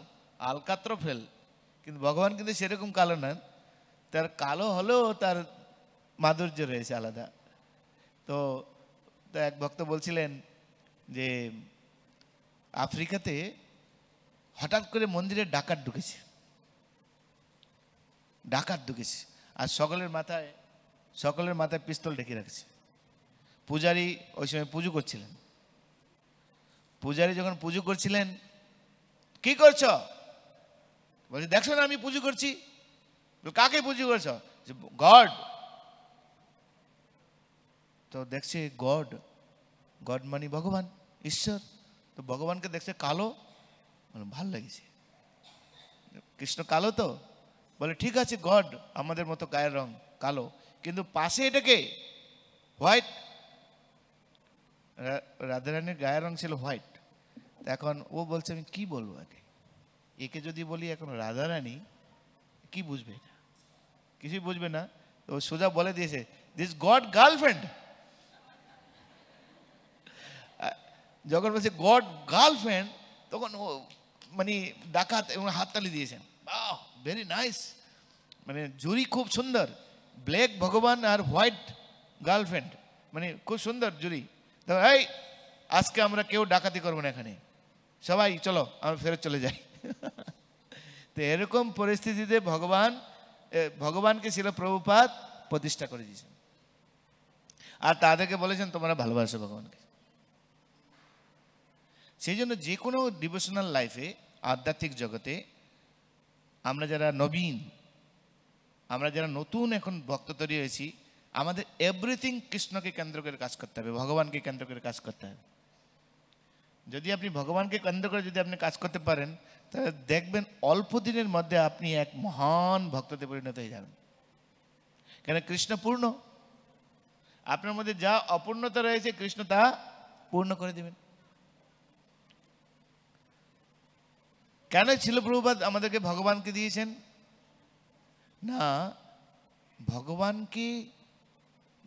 আলকাত্র ফেল কিন্তু ভগবান কিন্তু সেরকম কালো না তার কালো হলেও তার মাধুর্য রয়েছে আলাদা তো এক ভক্ত বলছিলেন যে আফ্রিকাতে হঠাৎ করে মন্দিরে ডাকাত ঢুকেছে ডাকাত ঢুকেছে আর সকলের মাথায় সকলের মাথায় পিস্তল ঢেকে রাখছে পূজারি ওই সময় পুজো করছিলেন পূজারি যখন পুজো করছিলেন কি করছ বলছে দেখছো না আমি পুজো করছি কাকে পুজো করছ গড তো দেখছে গড গড মানে ভগবান ঈশ্বর তো ভগবানকে দেখছে কালো মানে ভাল লাগছে কৃষ্ণ কালো তো বলে ঠিক আছে গড আমাদের মতো গায়ের রং কালো কিন্তু পাশে এটাকে হোয়াইট রাধা রানীর গায়ের রং ছিল হোয়াইট এখন ও বলছে আমি কি বলবো আগে একে যদি বলি এখন রাধারানী কি বুঝবে কিছুই বুঝবে না ও সোজা বলে দিয়েছে দিস গড গার্লফ্রেন্ড যখন বলছে গড গার্লফ্রেন্ড তখন ও মানে ডাকাত এবং হাততালি দিয়েছেন বাহ ভেরি নাইস মানে জুরি খুব সুন্দর ব্ল্যাক ভগবান আর হোয়াইট গার্লফ্রেন্ড মানে খুব সুন্দর জুরি তো এই আজকে আমরা কেউ ডাকাতি করবো না এখানে সবাই চলো আমরা ফেরত চলে যাই তো এরকম পরিস্থিতিতে ভগবান ভগবানকে ছিল প্রভুপাত প্রতিষ্ঠা করে দিয়েছেন আর তাদেরকে বলেছেন তোমরা ভালোবাসো ভগবানকে সেই জন্য যে কোনো ডিভোশনাল লাইফে আধ্যাত্মিক জগতে আমরা যারা নবীন আমরা যারা নতুন এখন ভক্ত তৈরি হয়েছি আমাদের এভরিথিং কৃষ্ণকে কেন্দ্র করে কাজ করতে হবে ভগবানকে কেন্দ্র করে কাজ করতে হবে যদি আপনি ভগবানকে কেন্দ্র করে যদি আপনি কাজ করতে পারেন তাহলে দেখবেন অল্প দিনের মধ্যে আপনি এক মহান ভক্ততে পরিণত হয়ে যাবেন কেন কৃষ্ণ পূর্ণ আপনার মধ্যে যা অপূর্ণতা রয়েছে কৃষ্ণ তা পূর্ণ করে দেবেন কেন ছিল প্রভুপাত আমাদেরকে ভগবানকে দিয়েছেন না ভগবানকে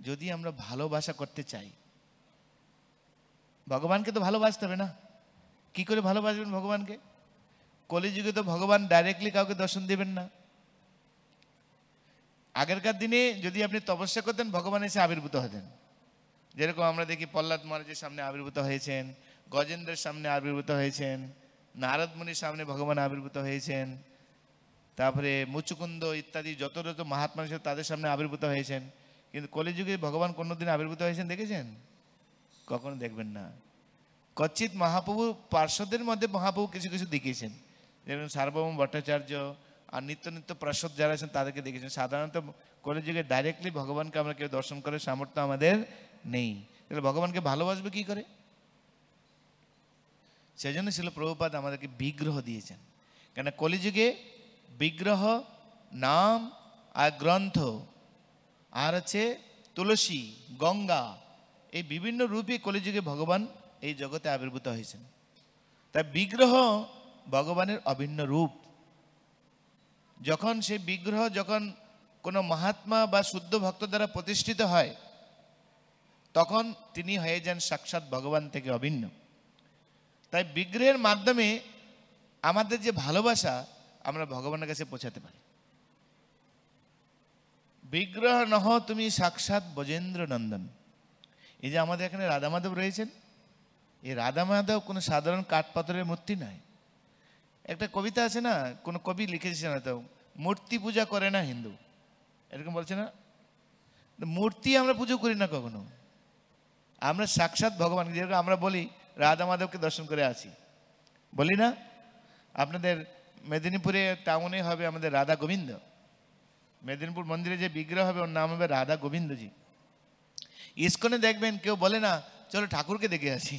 যদি আমরা ভালোবাসা করতে চাই ভগবানকে তো ভালোবাসতে হবে না কি করে ভালোবাসবেন ভগবানকে কলিযুগে তো ভগবান ডাইরেক্টলি কাউকে দর্শন দেবেন না আগেরকার দিনে যদি আপনি তপস্যা করতেন ভগবান এসে আবির্ভূত হতেন যেরকম আমরা দেখি প্রহ্লাদ মহারাজের সামনে আবির্ভূত হয়েছেন গজেন্দ্রের সামনে আবির্ভূত হয়েছেন নারদ মুনির সামনে ভগবান আবির্ভূত হয়েছেন তারপরে মুচুকুন্দ ইত্যাদি যত যত মহাত্মা ছিল তাদের সামনে আবির্ভূত হয়েছেন কিন্তু কলিযুগে ভগবান কোনোদিন আবির্ভূত হয়েছেন দেখেছেন কখনো দেখবেন না কচ্ছিত মহাপ্রভু পার্শ্বদের মধ্যে মহাপ্রভু কিছু কিছু দেখিয়েছেন যেমন সার্বভৌম ভট্টাচার্য আর নিত্য নিত্য প্রাসদ যারা আছেন তাদেরকে দেখেছেন সাধারণত কলিযুগে ডাইরেক্টলি ভগবানকে আমরা কেউ দর্শন করার সামর্থ্য আমাদের নেই তাহলে ভগবানকে ভালোবাসবে কি করে সেজন্য ছিল প্রভুপাদ আমাদেরকে বিগ্রহ দিয়েছেন কেন কলিযুগে বিগ্রহ নাম আর গ্রন্থ আর আছে তুলসী গঙ্গা এই বিভিন্ন রূপে কলিযুগে ভগবান এই জগতে আবির্ভূত হয়েছেন তাই বিগ্রহ ভগবানের অভিন্ন রূপ যখন সেই বিগ্রহ যখন কোনো মহাত্মা বা শুদ্ধ ভক্ত দ্বারা প্রতিষ্ঠিত হয় তখন তিনি হয়ে যান সাক্ষাৎ ভগবান থেকে অভিন্ন তাই বিগ্রহের মাধ্যমে আমাদের যে ভালোবাসা আমরা ভগবানের কাছে পৌঁছাতে পারি বিগ্রহ নহ তুমি সাক্ষাৎ বজেন্দ্র নন্দন এই যে আমাদের এখানে রাধা মাধব রয়েছেন এই রাধা মাধব কোনো সাধারণ কাঠপাথরের মূর্তি নয় একটা কবিতা আছে না কোনো কবি লিখেছে না তো মূর্তি পূজা করে না হিন্দু এরকম বলছে না মূর্তি আমরা পুজো করি না কখনো আমরা সাক্ষাৎ ভগবানকে যেরকম আমরা বলি রাধা মাধবকে দর্শন করে আসি বলি না আপনাদের মেদিনীপুরে টাউনে হবে আমাদের রাধা গোবিন্দ মেদিনীপুর মন্দিরে যে বিগ্রহ হবে ওর নাম হবে রাধা গোবিন্দজি ইস্কনে দেখবেন কেউ বলে না চলো ঠাকুরকে দেখে আসি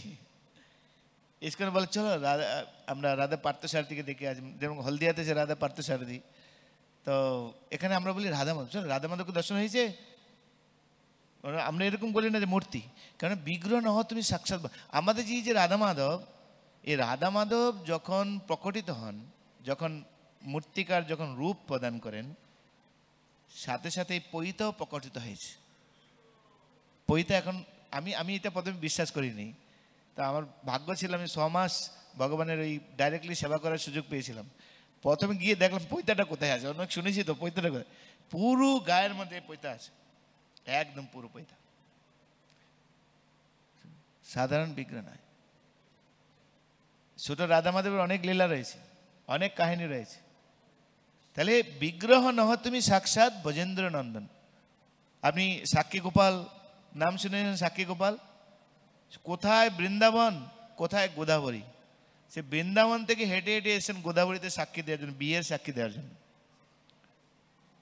ইস্কনে বলে চলো রাধা আমরা রাধা পার্থসারথীকে দেখে আসি যেমন হলদিয়াতে যে রাধা পার্থসারথী তো এখানে আমরা বলি রাধা মাধব চলো রাধা মাধবকে দর্শন হয়েছে মানে আমরা এরকম বলি না যে মূর্তি কারণ বিগ্রহ নহ তুমি সাক্ষাৎ আমাদের যে যে রাধা মাধব এই রাধা মাধব যখন প্রকটিত হন যখন মূর্তিকার যখন রূপ প্রদান করেন সাথে সাথে পৈতাও প্রকটিত হয়েছে পৈতা এখন আমি আমি এটা প্রথমে বিশ্বাস করিনি তা আমার ভাগ্য ছিল আমি ছ মাস ভগবানের ওই ডাইরেক্টলি সেবা করার সুযোগ পেয়েছিলাম প্রথমে গিয়ে দেখলাম পৈতাটা কোথায় আছে অনেক শুনেছি তো পৈতাটা কোথায় পুরো গায়ের মধ্যে পৈতা আছে একদম পুরোপিতা সাধারণ বিগ্রহ নয় ছোট রাধা মাধবের অনেক লীলা রয়েছে অনেক কাহিনী রয়েছে তাহলে বিগ্রহ নহ তুমি সাক্ষাৎ ব্রজেন্দ্র নন্দন আপনি সাক্ষী গোপাল নাম শুনেছেন সাক্ষী গোপাল কোথায় বৃন্দাবন কোথায় গোদাবরী সে বৃন্দাবন থেকে হেঁটে হেঁটে এসেছেন গোদাবরীতে সাক্ষী দেওয়ার জন্য বিয়ের সাক্ষী দেওয়ার জন্য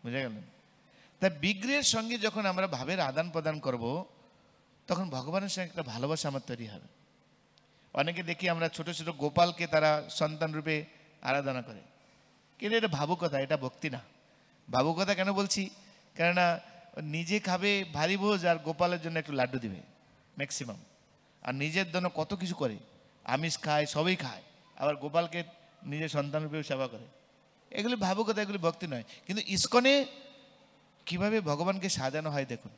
বুঝে গেলেন তাই বিগ্রহের সঙ্গে যখন আমরা ভাবের আদান প্রদান করব তখন ভগবানের সঙ্গে একটা ভালোবাসা আমার তৈরি হবে অনেকে দেখি আমরা ছোট ছোট গোপালকে তারা সন্তান রূপে আরাধনা করে কিন্তু এটা ভাবুকতা এটা ভক্তি না ভাবুকতা কেন বলছি কেননা নিজে খাবে ভারী ভোজ আর গোপালের জন্য একটু লাড্ডু দিবে ম্যাক্সিমাম আর নিজের জন্য কত কিছু করে আমিষ খায় সবই খায় আবার গোপালকে নিজের সন্তানরূপেও সেবা করে এগুলি ভাবুকতা এগুলি ভক্তি নয় কিন্তু ইস্কনে কিভাবে ভগবানকে সাজানো হয় দেখুন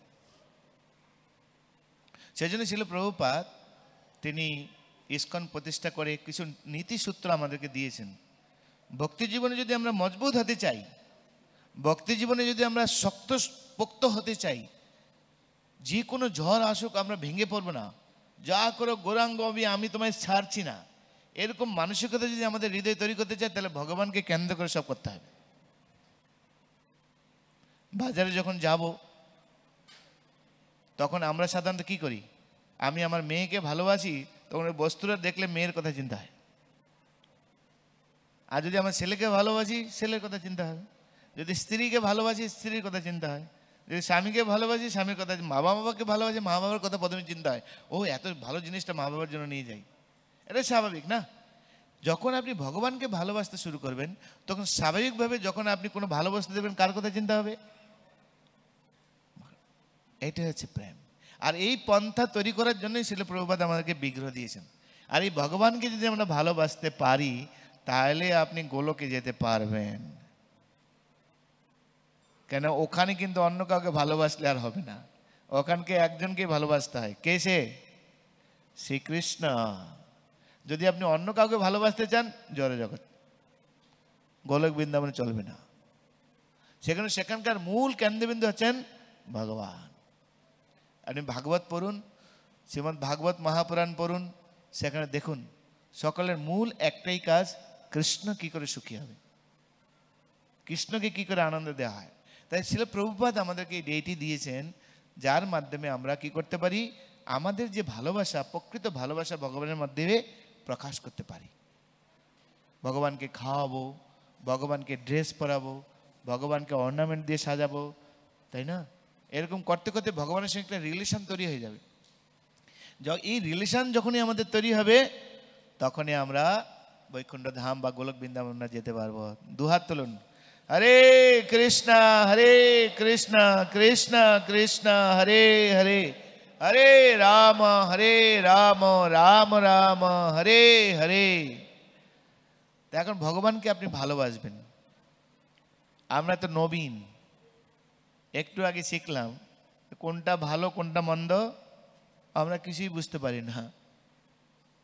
সেজন্য ছিল প্রভুপাত তিনি ইস্কন প্রতিষ্ঠা করে কিছু নীতিসূত্র আমাদেরকে দিয়েছেন ভক্তি জীবনে যদি আমরা মজবুত হতে চাই ভক্তি জীবনে যদি আমরা শক্ত পোক্ত হতে চাই যে কোনো ঝড় আসুক আমরা ভেঙে পড়ব না যা করো গোরাঙ্গ আমি আমি তোমায় ছাড়ছি না এরকম মানসিকতা যদি আমাদের হৃদয় তৈরি করতে চাই তাহলে ভগবানকে কেন্দ্র করে সব করতে হবে বাজারে যখন যাব তখন আমরা সাধারণত কি করি আমি আমার মেয়েকে ভালোবাসি তখন ওই বস্তুরা দেখলে মেয়ের কথা চিন্তা হয় আর যদি আমার ছেলেকে ভালোবাসি ছেলের কথা চিন্তা হয় যদি স্ত্রীকে ভালোবাসি স্ত্রীর কথা চিন্তা হয় যদি স্বামীকে ভালোবাসি স্বামীর কথা মা বাবাকে ভালোবাসি মা বাবার কথা প্রথমে চিন্তা হয় ও এত ভালো জিনিসটা মা বাবার জন্য নিয়ে যাই এটা স্বাভাবিক না যখন আপনি ভগবানকে ভালোবাসতে শুরু করবেন তখন স্বাভাবিকভাবে যখন আপনি কোনো ভালো বস্তু দেবেন কার কথা চিন্তা হবে এটা হচ্ছে প্রেম আর এই পন্থা তৈরি করার জন্যই শিল আমাদেরকে বিগ্রহ দিয়েছেন আর এই ভগবানকে যদি আমরা ভালোবাসতে পারি তাহলে আপনি গোলকে যেতে পারবেন কেন ওখানে কিন্তু অন্য কাউকে ভালোবাসলে আর হবে না ওখানকে একজনকে ভালোবাসতে হয় কে সে শ্রীকৃষ্ণ যদি আপনি অন্য কাউকে ভালোবাসতে চান জড় জগৎ গোলক বৃন্দাবনে চলবে না সেখানে সেখানকার মূল কেন্দ্রবিন্দু হচ্ছেন ভগবান আপনি ভাগবত পড়ুন শ্রীমদ ভাগবত মহাপুরাণ পড়ুন সেখানে দেখুন সকলের মূল একটাই কাজ কৃষ্ণ কি করে সুখী হবে কৃষ্ণকে কি করে আনন্দ দেওয়া হয় তাই ছিল প্রভুপাত আমাদেরকে এই ডেটি দিয়েছেন যার মাধ্যমে আমরা কি করতে পারি আমাদের যে ভালোবাসা প্রকৃত ভালোবাসা ভগবানের মাধ্যমে প্রকাশ করতে পারি ভগবানকে খাওয়াবো ভগবানকে ড্রেস পরাবো ভগবানকে অর্নামেন্ট দিয়ে সাজাবো তাই না এরকম করতে করতে ভগবানের সঙ্গে একটা রিলেশন তৈরি হয়ে যাবে এই রিলেশন যখনই আমাদের তৈরি হবে তখনই আমরা বৈকুণ্ঠ ধাম বা গোলক বৃন্দাবন যেতে পারবো দুহাত তুলুন হরে কৃষ্ণ হরে কৃষ্ণ কৃষ্ণ কৃষ্ণ হরে হরে হরে রাম হরে রাম রাম রাম হরে হরে এখন ভগবানকে আপনি ভালোবাসবেন আমরা তো নবীন একটু আগে শিখলাম কোনটা ভালো কোনটা মন্দ আমরা কিছুই বুঝতে পারি না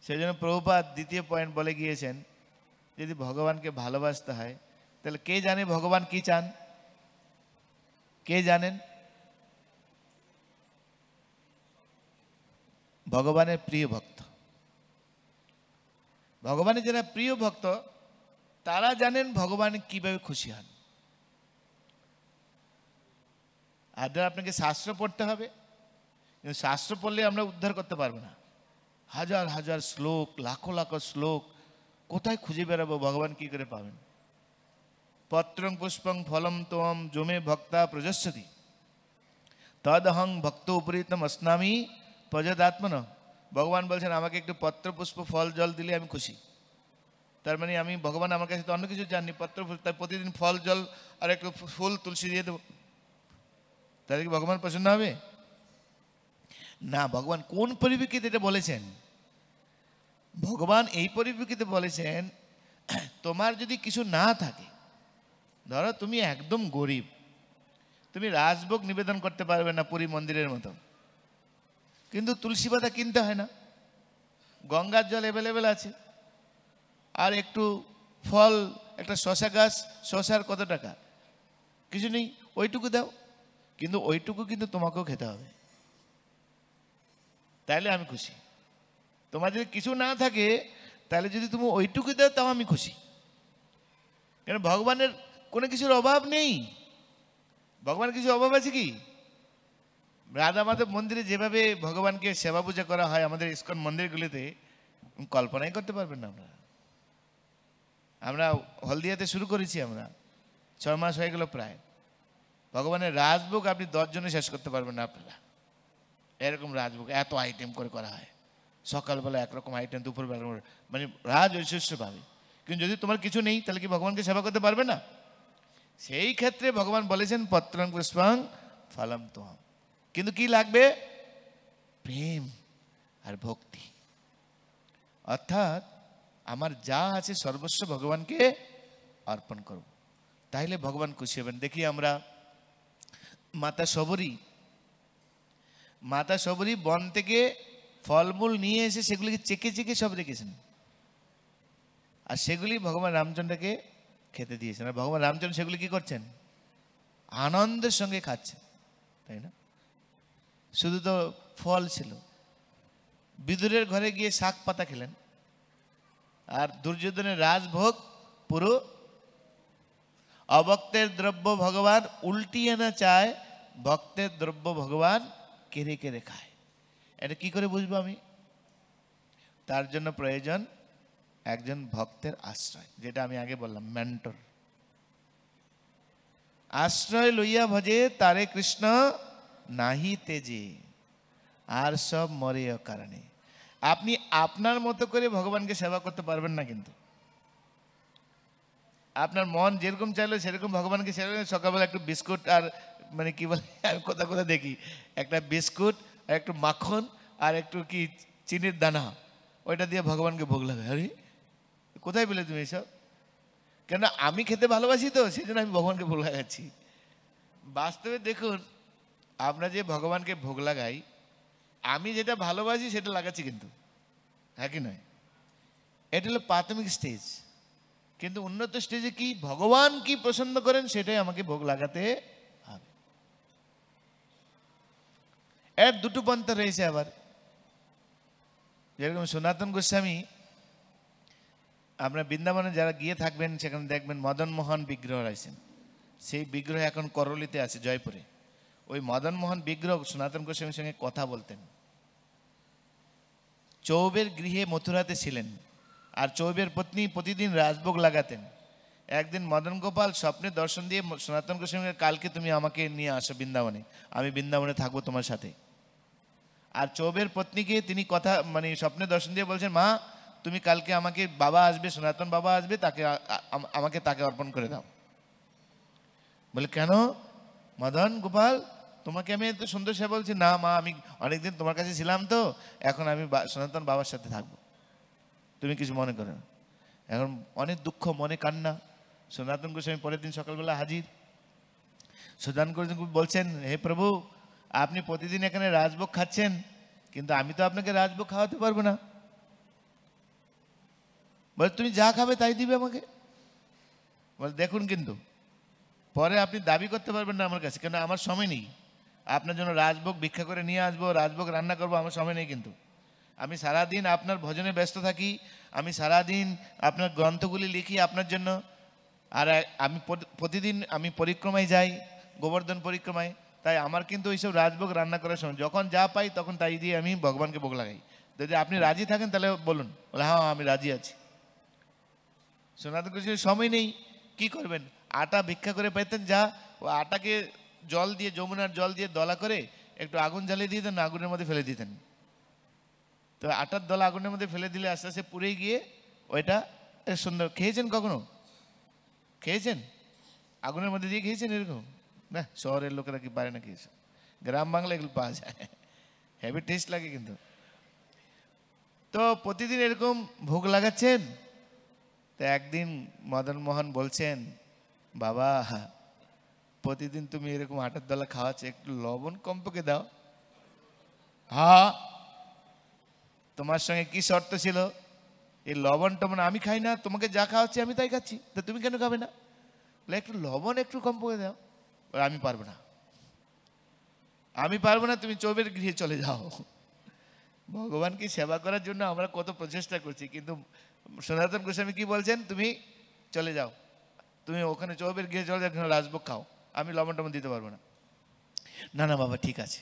সেই জন্য প্রভুপাত দ্বিতীয় পয়েন্ট বলে গিয়েছেন যদি ভগবানকে ভালোবাসতে হয় তাহলে কে জানে ভগবান কি চান কে জানেন ভগবানের প্রিয় ভক্ত ভগবানের যারা প্রিয় ভক্ত তারা জানেন ভগবান কিভাবে খুশি হন আদৌ আপনাকে শাস্ত্র পড়তে হবে কিন্তু শাস্ত্র পড়লে আমরা উদ্ধার করতে পারবো না হাজার হাজার শ্লোক লাখো লাখো শ্লোক কোথায় খুঁজে বেড়াবো ভগবান কি করে পাবেন পত্রং পুষ্পং ফলম তোম জমে ভক্তা প্রজস্বতি তদহং ভক্ত উপরিতম অস্নামী পজদাত্মন ভগবান বলছেন আমাকে একটু পত্র পুষ্প ফল জল দিলে আমি খুশি তার মানে আমি ভগবান আমার কাছে তো অন্য কিছু জাননি পত্র তার প্রতিদিন ফল জল আর একটু ফুল তুলসী দিয়ে দেবো তাহলে কি ভগবান প্রসন্ন হবে না ভগবান কোন পরিপ্রেক্ষিতে এটা বলেছেন ভগবান এই পরিপ্রেক্ষিতে বলেছেন তোমার যদি কিছু না থাকে ধরো তুমি একদম গরিব তুমি রাজভোগ নিবেদন করতে পারবে না পুরী মন্দিরের মতো কিন্তু তুলসী পাতা কিনতে হয় না গঙ্গার জল অ্যাভেলেবেল আছে আর একটু ফল একটা শশা গাছ শশার কত টাকা কিছু নেই ওইটুকু দাও কিন্তু ওইটুকু কিন্তু তোমাকেও খেতে হবে তাহলে আমি খুশি তোমার যদি কিছু না থাকে তাহলে যদি তুমি ওইটুকু দাও তাও আমি খুশি কেন ভগবানের কোনো কিছুর অভাব নেই ভগবান কিছু অভাব আছে কি রাধা মাধব মন্দিরে যেভাবে ভগবানকে সেবা পূজা করা হয় আমাদের ইস্কন মন্দিরগুলিতে কল্পনাই করতে পারবেন না আমরা আমরা হলদিয়াতে শুরু করেছি আমরা ছয় মাস হয়ে গেল প্রায় ভগবানের রাজভোগ আপনি দশজনে শেষ করতে পারবেন না আপনারা এরকম রাজভোগ এত আইটেম করে করা হয় সকালবেলা একরকম আইটেম দুপুরবেলা মানে রাজ ঐশ্বর্যভাবে কিন্তু যদি তোমার কিছু নেই তাহলে কি ভগবানকে সেবা করতে পারবে না সেই ক্ষেত্রে ভগবান বলেছেন পত্রং পুষ্পাং ফলম তোহম কিন্তু কি লাগবে প্রেম আর ভক্তি অর্থাৎ আমার যা আছে সর্বস্ব ভগবানকে অর্পণ করব তাইলে ভগবান খুশি হবেন দেখি আমরা মাতা সবরী মাতা সবরী বন থেকে ফলমূল নিয়ে এসে সেগুলিকে চেকে চেকে সব রেখেছেন আর সেগুলি ভগবান রামচন্দ্রকে খেতে দিয়েছেন আর ভগবান রামচন্দ্র সেগুলি কি করছেন আনন্দের সঙ্গে খাচ্ছেন তাই না শুধু তো ফল ছিল বিদুরের ঘরে গিয়ে শাক পাতা খেলেন আর দুর্যোধনের রাজভোগ পুরো অভক্তের দ্রব্য ভগবান উল্টিয়ে না চায় ভক্তের দ্রব্য ভগবান কেড়ে কেড়ে খায় এটা কি করে বুঝবো আমি তার জন্য প্রয়োজন একজন ভক্তের আশ্রয় যেটা আমি আগে বললাম মেন্টর আশ্রয় লইয়া ভজে তারে কৃষ্ণ নাহি তেজে আর সব মরে কারণে আপনি আপনার মতো করে ভগবানকে সেবা করতে পারবেন না কিন্তু আপনার মন যেরকম চাইলো সেরকম ভগবানকে সেরকম সকালবেলা একটু বিস্কুট আর মানে কি বলে আমি কোথা কোথা দেখি একটা বিস্কুট আর একটু মাখন আর একটু কি চিনির দানা ওইটা দিয়ে ভগবানকে ভোগ লাগে আরে কোথায় পেলে তুমি এসব কেন আমি খেতে ভালোবাসি তো সেই জন্য আমি ভগবানকে ভোগ লাগাচ্ছি বাস্তবে দেখুন আমরা যে ভগবানকে ভোগ লাগাই আমি যেটা ভালোবাসি সেটা লাগাচ্ছি কিন্তু হ্যাঁ কি নয় এটা হলো প্রাথমিক স্টেজ কিন্তু উন্নত স্টেজে কি ভগবান কি পছন্দ করেন সেটাই আমাকে ভোগ লাগাতে হবে এর দুটো পন্থা রয়েছে আবার যেরকম সনাতন গোস্বামী আপনার বৃন্দাবনে যারা গিয়ে থাকবেন সেখানে দেখবেন মদন মোহন বিগ্রহ রয়েছেন সেই বিগ্রহ এখন করলিতে আছে জয়পুরে ওই মদন মোহন বিগ্রহ সনাতন গোস্বামীর সঙ্গে কথা বলতেন চৌবের গৃহে মথুরাতে ছিলেন আর চৌবের পত্নী প্রতিদিন রাজভোগ লাগাতেন একদিন মদন গোপাল স্বপ্নে দর্শন দিয়ে সনাতন গোস্বামীকে কালকে তুমি আমাকে নিয়ে আসো বৃন্দাবনে আমি বৃন্দাবনে থাকবো তোমার সাথে আর চৌবের পত্নীকে তিনি কথা মানে স্বপ্নে দর্শন দিয়ে বলছেন মা তুমি কালকে আমাকে বাবা আসবে সনাতন বাবা আসবে তাকে আমাকে তাকে অর্পণ করে দাও বলে কেন মদন গোপাল তোমাকে আমি এত সুন্দর সে বলছি না মা আমি অনেকদিন তোমার কাছে ছিলাম তো এখন আমি সনাতন বাবার সাথে থাকবো তুমি কিছু মনে করো এখন অনেক দুঃখ মনে কান্না সনাতন গোস্বামী পরের দিন সকালবেলা হাজির সনাতন গোস্বামী বলছেন হে প্রভু আপনি প্রতিদিন এখানে রাজভোগ খাচ্ছেন কিন্তু আমি তো আপনাকে রাজভোগ খাওয়াতে পারবো না বলে তুমি যা খাবে তাই দিবে আমাকে বলে দেখুন কিন্তু পরে আপনি দাবি করতে পারবেন না আমার কাছে কেন আমার সময় নেই আপনার জন্য রাজভোগ ভিক্ষা করে নিয়ে আসবো রাজভোগ রান্না করবো আমার সময় নেই কিন্তু আমি সারাদিন আপনার ভজনে ব্যস্ত থাকি আমি সারাদিন আপনার গ্রন্থগুলি লিখি আপনার জন্য আর আমি প্রতিদিন আমি পরিক্রমায় যাই গোবর্ধন পরিক্রমায় তাই আমার কিন্তু ওইসব রাজভোগ রান্না করার সময় যখন যা পাই তখন তাই দিয়ে আমি ভগবানকে ভোগ লাগাই যদি আপনি রাজি থাকেন তাহলে বলুন বলে হ্যাঁ আমি রাজি আছি সনাতন সময় নেই কি করবেন আটা ভিক্ষা করে পেতেন যা ও আটাকে জল দিয়ে যমুনার জল দিয়ে দলা করে একটু আগুন জ্বালিয়ে দিতেন আগুনের মধ্যে ফেলে দিতেন তো আটার দল আগুনের মধ্যে ফেলে দিলে আস্তে আস্তে পুড়ে গিয়ে ওইটা সুন্দর খেয়েছেন কখনো খেয়েছেন আগুনের মধ্যে দিয়ে খেয়েছেন এরকম না শহরের লোকেরা কি পারে না খেয়েছে গ্রাম বাংলা এগুলো পাওয়া যায় হ্যাভি টেস্ট লাগে কিন্তু তো প্রতিদিন এরকম ভোগ লাগাচ্ছেন তো একদিন মদন মোহন বলছেন বাবা প্রতিদিন তুমি এরকম আটার দলা খাওয়াচ্ছে একটু লবণ কমপকে দাও হা তোমার সঙ্গে কি শর্ত ছিল এই লবণ টবণ আমি খাই না তোমাকে যা খাওয়াচ্ছি আমি তাই খাচ্ছি তা তুমি কেন খাবে না বলে একটু লবণ একটু কম করে দাও আমি পারবো না আমি পারবো না তুমি চৌবের গৃহে চলে যাও ভগবানকে সেবা করার জন্য আমরা কত প্রচেষ্টা করছি কিন্তু সনাতন গোস্বামী কি বলছেন তুমি চলে যাও তুমি ওখানে চৌবের গৃহে চলে যাও রাজভোগ খাও আমি লবণ টবণ দিতে পারবো না না না বাবা ঠিক আছে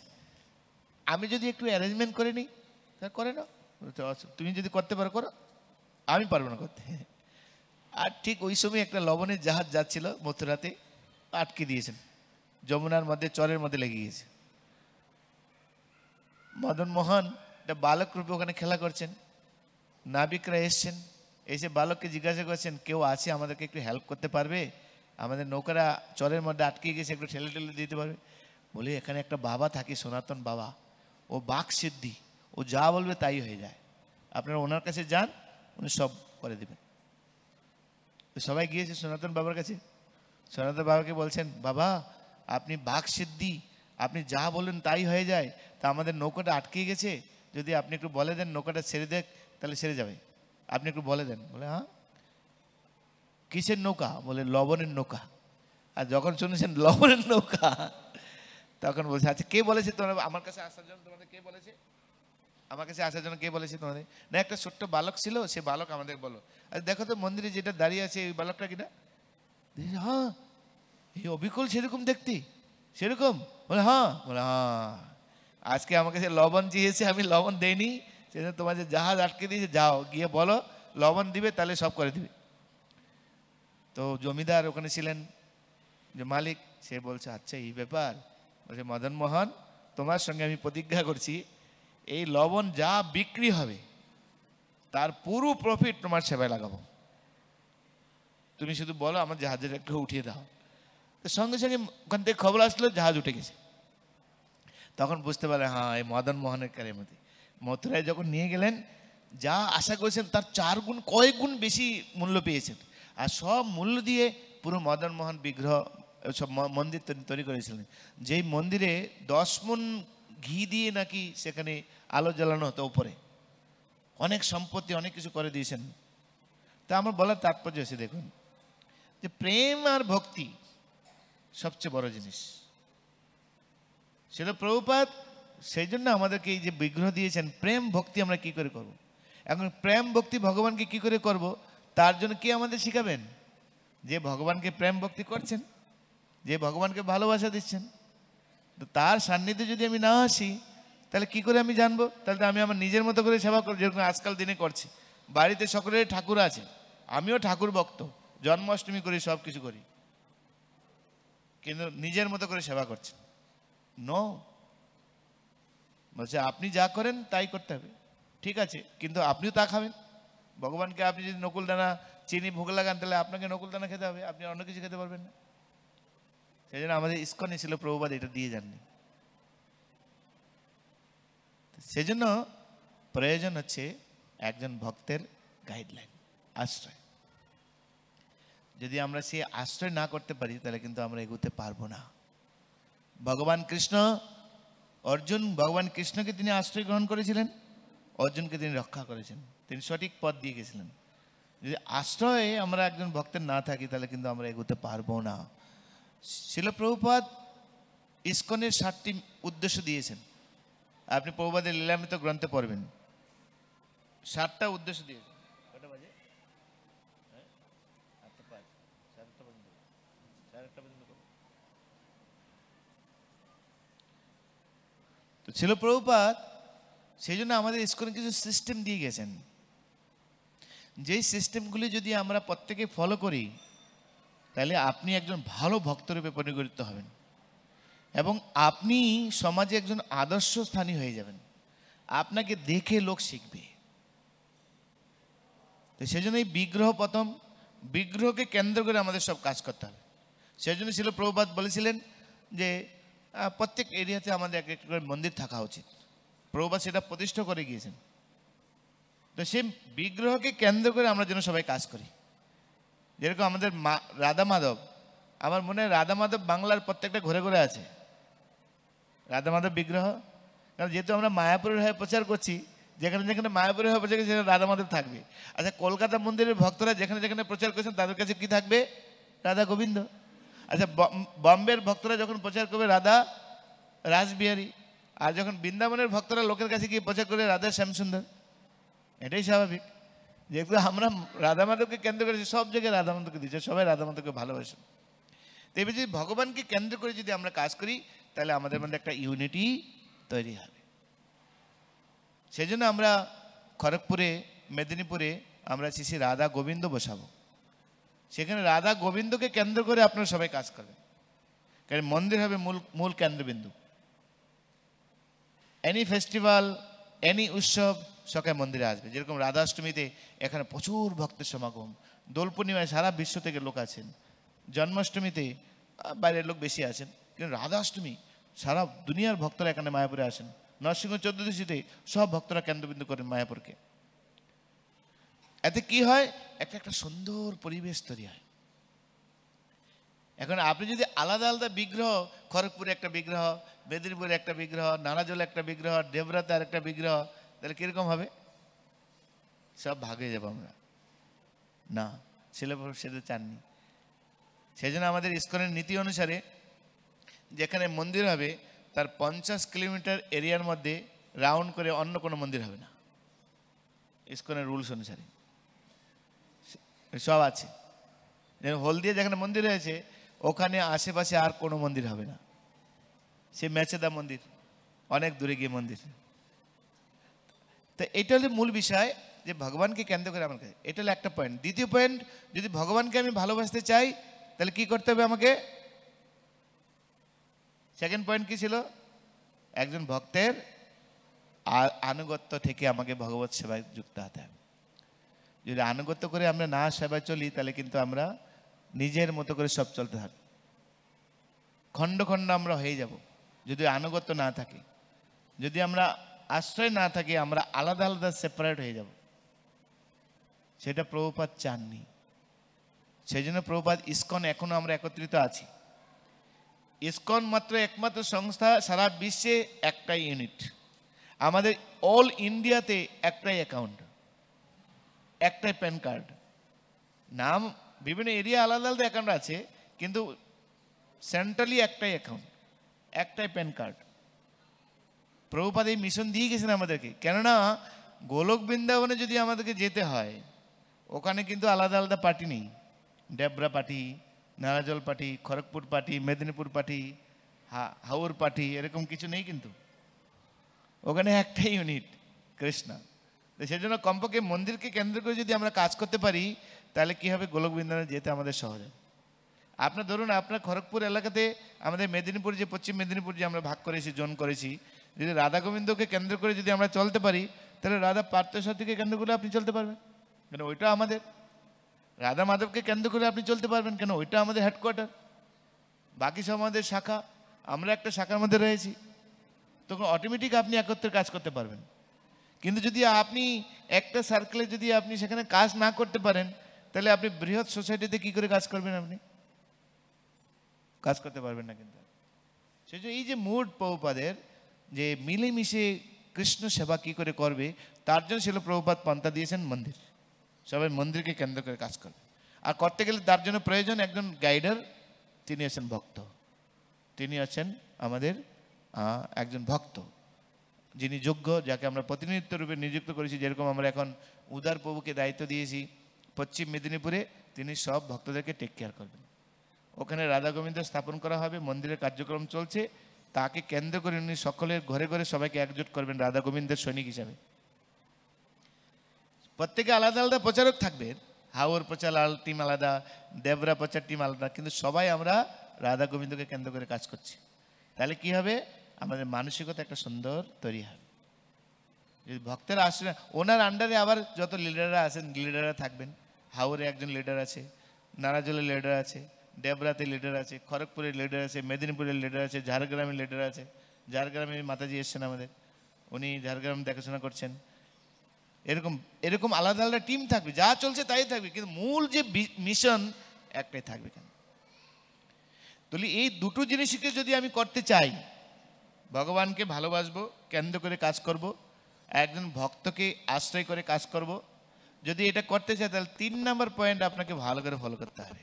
আমি যদি একটু অ্যারেঞ্জমেন্ট করে নিই তা করে নাও আচ্ছা, তুমি যদি করতে পারো করো আমি পারবো না করতে আর ঠিক ওই সময় একটা লবণের জাহাজ যাচ্ছিল মথুরাতে আটকে দিয়েছেন যমুনার মধ্যে চরের মধ্যে লেগে গিয়েছে মদন মোহন একটা বালক রূপে ওখানে খেলা করছেন নাবিকরা এসছেন এসে বালককে জিজ্ঞাসা করছেন কেউ আছে আমাদেরকে একটু হেল্প করতে পারবে আমাদের নৌকারা চরের মধ্যে আটকে গেছে একটু ঠেলে ঠেলে দিতে পারবে বলি এখানে একটা বাবা থাকে সনাতন বাবা ও বাঘ সিদ্ধি ও যা বলবে তাই হয়ে যায় আপনারা ওনার কাছে যান উনি সব করে দেবেন সবাই গিয়েছে সনাতন বাবার কাছে সনাতন বাবাকে বলছেন বাবা আপনি বাঘ সিদ্ধি আপনি যা বলেন তাই হয়ে যায় তা আমাদের নৌকাটা আটকে গেছে যদি আপনি একটু বলে দেন নৌকাটা ছেড়ে দেখ তাহলে সেরে যাবে আপনি একটু বলে দেন বলে হ্যাঁ কিসের নৌকা বলে লবণের নৌকা আর যখন শুনেছেন লবণের নৌকা তখন বলছে আচ্ছা কে বলেছে তোমার আমার কাছে আসার জন্য তোমাদের কে বলেছে আমার কাছে আসার জন্য কে বলেছে তোমাদের না একটা ছোট্ট বালক ছিল সে বালক আমাদের বলো আর দেখো তো মন্দিরে যেটা দাঁড়িয়ে আছে ওই বালকটা কিনা হ্যাঁ এই অবিকল সেরকম দেখতে সেরকম বলে হ্যাঁ বলে হ্যাঁ আজকে আমাকে সে লবণ চেয়েছে আমি লবণ দেইনি তোমার যে জাহাজ আটকে দিয়েছে যাও গিয়ে বলো লবণ দিবে তাহলে সব করে দিবে তো জমিদার ওখানে ছিলেন যে মালিক সে বলছে আচ্ছা এই ব্যাপার বলছে মদন মোহন তোমার সঙ্গে আমি প্রতিজ্ঞা করছি এই লবণ যা বিক্রি হবে তার পুরো প্রফিট তোমার সেবায় লাগাবো তুমি শুধু বলো আমার জাহাজের একটু উঠিয়ে দাও তো সঙ্গে সঙ্গে ওখান থেকে খবর আসলো জাহাজ উঠে গেছে তখন বুঝতে পারে হ্যাঁ এই মদন মোহনের কারেমতি মথুরায় যখন নিয়ে গেলেন যা আশা করেছেন তার চার গুণ কয়েক গুণ বেশি মূল্য পেয়েছেন আর সব মূল্য দিয়ে পুরো মদন মোহন বিগ্রহ সব মন্দির তৈরি করেছিলেন যেই মন্দিরে দশ মন ঘি দিয়ে নাকি সেখানে আলো জ্বালানো হতো উপরে অনেক সম্পত্তি অনেক কিছু করে দিয়েছেন তা আমার বলার তাৎপর্য আছে দেখুন যে প্রেম আর ভক্তি সবচেয়ে বড় জিনিস সেটা প্রভুপাত সেই জন্য আমাদেরকে এই যে বিগ্রহ দিয়েছেন প্রেম ভক্তি আমরা কি করে করব। এখন প্রেম ভক্তি ভগবানকে কি করে করব তার জন্য কে আমাদের শিখাবেন যে ভগবানকে প্রেম ভক্তি করছেন যে ভগবানকে ভালোবাসা দিচ্ছেন তো তার সান্নিধ্যে যদি আমি না আসি তাহলে কি করে আমি জানবো তাহলে আমি আমার নিজের মতো করে সেবা করি যেরকম আজকাল দিনে করছি বাড়িতে সকলের ঠাকুর আছে আমিও ঠাকুর ভক্ত জন্মাষ্টমী করি সব কিছু করি কিন্তু নিজের মতো করে সেবা করছেন ন বলছে আপনি যা করেন তাই করতে হবে ঠিক আছে কিন্তু আপনিও তা খাবেন ভগবানকে আপনি যদি নকুল দানা চিনি ভোগ লাগান তাহলে আপনাকে নকুল দানা খেতে হবে আপনি অন্য কিছু খেতে পারবেন না সেই জন্য আমাদের ইস্কনে ছিল প্রভুবাদ এটা দিয়ে যাননি সেজন্য প্রয়োজন হচ্ছে একজন ভক্তের গাইডলাইন আশ্রয় যদি আমরা সে আশ্রয় না করতে পারি তাহলে কিন্তু আমরা এগোতে পারবো না ভগবান কৃষ্ণ অর্জুন ভগবান কৃষ্ণকে তিনি আশ্রয় গ্রহণ করেছিলেন অর্জুনকে তিনি রক্ষা করেছেন তিনি সঠিক পথ দিয়ে গেছিলেন যদি আশ্রয়ে আমরা একজন ভক্তের না থাকি তাহলে কিন্তু আমরা এগোতে পারবো না শিলপ্রভুপাত ইস্কনের সাতটি উদ্দেশ্য দিয়েছেন আপনি প্রবাদের লীলামিত গ্রন্থে পড়বেন সাতটা উদ্দেশ্য দিয়ে হ্যাঁ? সাড়ে আটটা পর্যন্ত সাড়ে আটটা তো ছিল প্রভুপাত সেই জন্য আমাদের স্কুলে কিছু সিস্টেম দিয়ে গেছেন যেই সিস্টেমগুলি যদি আমরা প্রত্যেকে ফলো করি তাহলে আপনি একজন ভালো ভক্তরূপে পরিগণিত হবেন এবং আপনি সমাজে একজন আদর্শ স্থানী হয়ে যাবেন আপনাকে দেখে লোক শিখবে তো সেজন্য এই বিগ্রহ প্রথম বিগ্রহকে কেন্দ্র করে আমাদের সব কাজ করতে হবে সেজন্য ছিল প্রভুপাত বলেছিলেন যে প্রত্যেক এরিয়াতে আমাদের এক একটি করে মন্দির থাকা উচিত প্রভুপাত সেটা প্রতিষ্ঠা করে গিয়েছেন তো সে বিগ্রহকে কেন্দ্র করে আমরা যেন সবাই কাজ করি যেরকম আমাদের মা রাধা মাধব আমার মনে হয় রাধা মাধব বাংলার প্রত্যেকটা ঘরে ঘরে আছে মাধব বিগ্রহ কারণ যেহেতু আমরা মায়াপুরের হয়ে প্রচার করছি যেখানে যেখানে মায়াপুরের হয়ে প্রচার করছি সেখানে মাধব থাকবে আচ্ছা কলকাতা মন্দিরের ভক্তরা যেখানে যেখানে প্রচার করছেন তাদের কাছে কি থাকবে রাধা গোবিন্দ আচ্ছা বম্বের ভক্তরা যখন প্রচার করবে রাধা রাসবিহারী আর যখন বৃন্দাবনের ভক্তরা লোকের কাছে গিয়ে প্রচার করবে রাধা শ্যামসুন্দর এটাই স্বাভাবিক যেহেতু আমরা রাধা মাধবকে কেন্দ্র করেছি সব জায়গায় রাধা মাধবকে দিচ্ছে সবাই রাধা মাধবকে ভালোবাসেন তো এবার যদি ভগবানকে কেন্দ্র করে যদি আমরা কাজ করি তাহলে আমাদের মধ্যে একটা ইউনিটি তৈরি হবে সেই জন্য আমরা খড়গপুরে মেদিনীপুরে আমরা শ্রী রাধা গোবিন্দ বসাবো সেখানে রাধা গোবিন্দকে কেন্দ্র করে আপনারা সবাই কাজ করবেন কারণ মন্দির হবে মূল মূল কেন্দ্রবিন্দু এনি ফেস্টিভ্যাল এনি উৎসব সকালে মন্দিরে আসবে যেরকম রাধাষ্টমীতে এখানে প্রচুর ভক্তের সমাগম দোল পূর্ণিমায় সারা বিশ্ব থেকে লোক আছেন জন্মাষ্টমীতে বাইরের লোক বেশি আছেন কিন্তু রাধাষ্টমী সারা দুনিয়ার ভক্তরা এখানে মায়াপুরে আসেন নরসিংহ চতুর্দশীতে সব ভক্তরা কেন্দ্রবিন্দু করেন মায়াপুরকে এতে কি হয় একটা একটা সুন্দর পরিবেশ তৈরি হয় এখন আপনি যদি আলাদা আলাদা বিগ্রহ খড়গপুরে একটা বিগ্রহ মেদিনীপুরে একটা বিগ্রহ নানাজলে একটা বিগ্রহ ডেবরাতে আর একটা বিগ্রহ তাহলে কীরকম হবে সব ভাগে যাবো আমরা না ছেলে সেটা চাননি সেই জন্য আমাদের ইস্কনের নীতি অনুসারে যেখানে মন্দির হবে তার পঞ্চাশ কিলোমিটার এরিয়ার মধ্যে রাউন্ড করে অন্য কোনো মন্দির হবে না ইস্কনের রুলস অনুসারে সব আছে যেমন হলদিয়া যেখানে মন্দির রয়েছে ওখানে আশেপাশে আর কোনো মন্দির হবে না সে ম্যাচেদা মন্দির অনেক দূরে গিয়ে মন্দির তো এটা হলো মূল বিষয় যে ভগবানকে কেন্দ্র করে আমার কাছে এটা হলো একটা পয়েন্ট দ্বিতীয় পয়েন্ট যদি ভগবানকে আমি ভালোবাসতে চাই তাহলে কি করতে হবে আমাকে সেকেন্ড পয়েন্ট কি ছিল একজন ভক্তের আনুগত্য থেকে আমাকে ভগবত সেবায় যুক্ত হতে হবে যদি আনুগত্য করে আমরা না সেবায় চলি তাহলে কিন্তু আমরা নিজের মতো করে সব চলতে থাকি খণ্ড খণ্ড আমরা হয়ে যাব যদি আনুগত্য না থাকে যদি আমরা আশ্রয় না থাকি আমরা আলাদা আলাদা সেপারেট হয়ে যাব সেটা প্রভুপাত চাননি সেই জন্য প্রভুপাত ইস্কন এখনও আমরা একত্রিত আছি ইসকন মাত্র একমাত্র সংস্থা সারা বিশ্বে একটাই ইউনিট আমাদের অল ইন্ডিয়াতে একটাই অ্যাকাউন্ট একটাই প্যান কার্ড নাম বিভিন্ন এরিয়া আলাদা আলাদা অ্যাকাউন্ট আছে কিন্তু সেন্ট্রালি একটাই অ্যাকাউন্ট একটাই প্যান কার্ড প্রভুপাদ এই মিশন দিয়ে গেছেন আমাদেরকে কেননা গোলক বৃন্দাবনে যদি আমাদেরকে যেতে হয় ওখানে কিন্তু আলাদা আলাদা পার্টি নেই Debra party Narajol party Kharagpur party Medinipur party Howrah party এরকম কিছু নেই কিন্তু ওখানে একটা ইউনিট কৃষ্ণা তো সেজন্য কমপক্ষে মন্দিরকে কেন্দ্র করে যদি আমরা কাজ করতে পারি তাহলে কী হবে গোলক যেতে আমাদের সহজ হবে আপনার ধরুন আপনার খড়গপুর এলাকাতে আমাদের মেদিনীপুর যে পশ্চিম মেদিনীপুর যে আমরা ভাগ করেছি জোন করেছি যদি রাধা গোবিন্দকে কেন্দ্র করে যদি আমরা চলতে পারি তাহলে রাধা সাথীকে কেন্দ্র করে আপনি চলতে পারবেন মানে ওইটা আমাদের রাধা মাধবকে কেন্দ্র করে আপনি চলতে পারবেন কেন ওইটা আমাদের হেডকোয়ার্টার বাকি সব আমাদের শাখা আমরা একটা শাখার মধ্যে রয়েছি তখন অটোমেটিক আপনি একত্রে কাজ করতে পারবেন কিন্তু যদি আপনি একটা সার্কেলে যদি আপনি সেখানে কাজ না করতে পারেন তাহলে আপনি বৃহৎ সোসাইটিতে কি করে কাজ করবেন আপনি কাজ করতে পারবেন না কিন্তু সেই জন্য এই যে মুড প্রভুপাদের যে মিলেমিশে কৃষ্ণ সেবা কি করে করবে তার জন্য ছিল প্রভুপাত পন্থা দিয়েছেন মন্দির সবাই মন্দিরকে কেন্দ্র করে কাজ করে আর করতে গেলে তার জন্য প্রয়োজন একজন গাইডার তিনি আছেন ভক্ত তিনি আছেন আমাদের একজন ভক্ত যিনি যোগ্য যাকে আমরা প্রতিনিধিত্ব রূপে নিযুক্ত করেছি যেরকম আমরা এখন উদার প্রভুকে দায়িত্ব দিয়েছি পশ্চিম মেদিনীপুরে তিনি সব ভক্তদেরকে টেক কেয়ার করবেন ওখানে রাধা গোবিন্দ স্থাপন করা হবে মন্দিরের কার্যক্রম চলছে তাকে কেন্দ্র করে উনি সকলের ঘরে ঘরে সবাইকে একজোট করবেন রাধা গোবিন্দের সৈনিক হিসাবে প্রত্যেকে আলাদা আলাদা প্রচারক থাকবে হাওর প্রচার টিম আলাদা দেবরা প্রচার টিম আলাদা কিন্তু সবাই আমরা রাধা গোবিন্দকে কেন্দ্র করে কাজ করছি তাহলে কি হবে আমাদের মানসিকতা একটা সুন্দর তৈরি হবে যদি ভক্তের আশ্রয় ওনার আন্ডারে আবার যত লিডাররা আছেন লিডাররা থাকবেন হাওরে একজন লিডার আছে নারাজলের লিডার আছে দেবরাতে লিডার আছে খড়গপুরের লিডার আছে মেদিনীপুরের লিডার আছে ঝাড়গ্রামের লিডার আছে ঝাড়গ্রামে মাতাজি এসছেন আমাদের উনি ঝাড়গ্রাম দেখাশোনা করছেন এরকম এরকম আলাদা আলাদা টিম থাকবে যা চলছে তাই থাকবে কিন্তু মূল যে মিশন একটাই থাকবে কেন তাহলে এই দুটো জিনিসকে যদি আমি করতে চাই ভগবানকে ভালোবাসবো কেন্দ্র করে কাজ করব একজন ভক্তকে আশ্রয় করে কাজ করব যদি এটা করতে চাই তাহলে তিন নাম্বার পয়েন্ট আপনাকে ভালো করে ফলো করতে হবে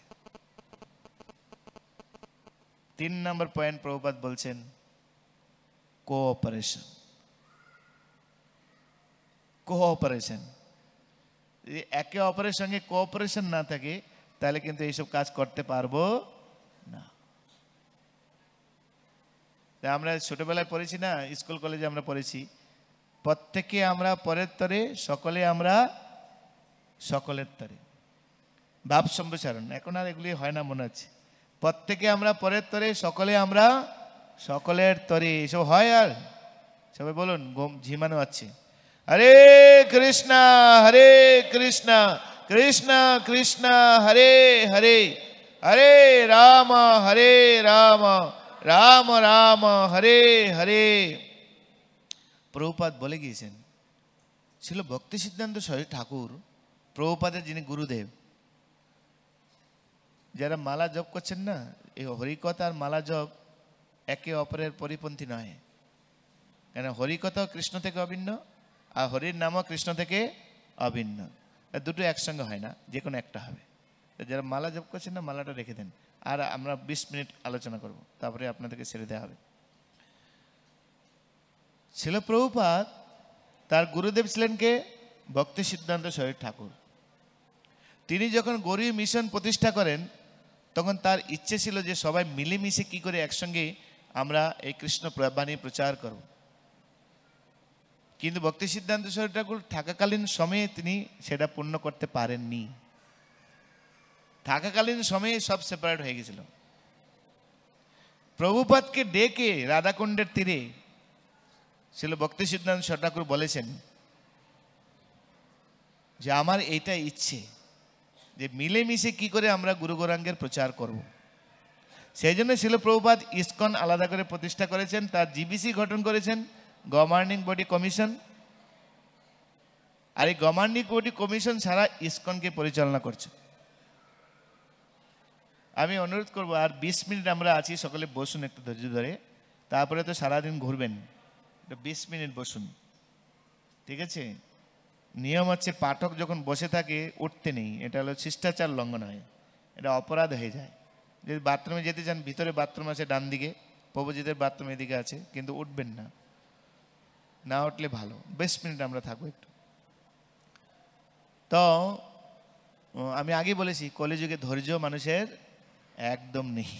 তিন নাম্বার পয়েন্ট প্রভুপাত বলছেন কোঅপারেশন কোঅপারেশন যদি একে অপরের সঙ্গে কোঅপারেশন না থাকে তাহলে কিন্তু এইসব কাজ করতে পারবো না আমরা ছোটবেলায় পড়েছি না স্কুল কলেজে আমরা পড়েছি প্রত্যেকে আমরা পরের তরে সকলে আমরা সকলের তরে ভাব সম্প্রসারণ এখন আর এগুলি হয় না মনে হচ্ছে প্রত্যেকে আমরা পরের তরে সকলে আমরা সকলের তরে এসব হয় আর সবাই বলুন ঘুম ঝিমানো আছে হরে কৃষ্ণ হরে কৃষ্ণ কৃষ্ণ কৃষ্ণ হরে হরে হরে রাম হরে রাম রাম রাম হরে হরে প্রভুপাদ বলে গিয়েছেন ছিল ভক্তি সিদ্ধান্ত সরী ঠাকুর প্রভুপাদের যিনি গুরুদেব যারা মালা জপ করছেন না এই হরিকথা মালা জপ একে অপরের পরিপন্থী নয় কেন হরিকথা কৃষ্ণ থেকে অভিন্ন আর হরির নামও কৃষ্ণ থেকে অভিন্ন দুটো একসঙ্গে হয় না যে কোনো একটা হবে যারা মালা জপ করছেন না মালাটা রেখে দেন আর আমরা বিশ মিনিট আলোচনা করব তারপরে আপনাদেরকে ছেড়ে দেওয়া হবে ছিল প্রভুপাত তার গুরুদেব ছিলেন কে ভক্তি সিদ্ধান্ত শরীর ঠাকুর তিনি যখন গরিব মিশন প্রতিষ্ঠা করেন তখন তার ইচ্ছে ছিল যে সবাই মিলেমিশে কি করে একসঙ্গে আমরা এই কৃষ্ণ বাণী প্রচার করব কিন্তু ভক্তি সিদ্ধান্ত সরী ঠাকুর থাকাকালীন সময়ে তিনি সেটা পূর্ণ করতে পারেননি থাকাকালীন সময়ে সব সেপারেট হয়ে গেছিল প্রভুপাতকে ডেকে রাধাকুণ্ডের তীরে ছিল ভক্তি সিদ্ধান্ত ঠাকুর বলেছেন যে আমার এইটা ইচ্ছে যে মিলেমিশে কি করে আমরা গুরু গৌরাঙ্গের প্রচার করব। সেই জন্য ছিল প্রভুপাত ইস্কন আলাদা করে প্রতিষ্ঠা করেছেন তার জিবিসি গঠন করেছেন গভর্নিং বডি কমিশন আর এই গভর্নিং বডি কমিশন সারা ইস্কনকে পরিচালনা করছে আমি অনুরোধ করব আর বিশ মিনিট আমরা আছি সকলে বসুন একটু ধৈর্য ধরে তারপরে তো সারাদিন ঘুরবেন বিশ মিনিট বসুন ঠিক আছে নিয়ম হচ্ছে পাঠক যখন বসে থাকে উঠতে নেই এটা হলো শিষ্টাচার লঙ্ঘন হয় এটা অপরাধ হয়ে যায় যদি বাথরুমে যেতে চান ভিতরে বাথরুম আছে ডান দিকে প্রভুজিদের বাথরুম এদিকে আছে কিন্তু উঠবেন না না উঠলে ভালো বেশ মিনিট আমরা থাকবো একটু তো আমি আগে বলেছি কলিযুগে ধৈর্য মানুষের একদম নেই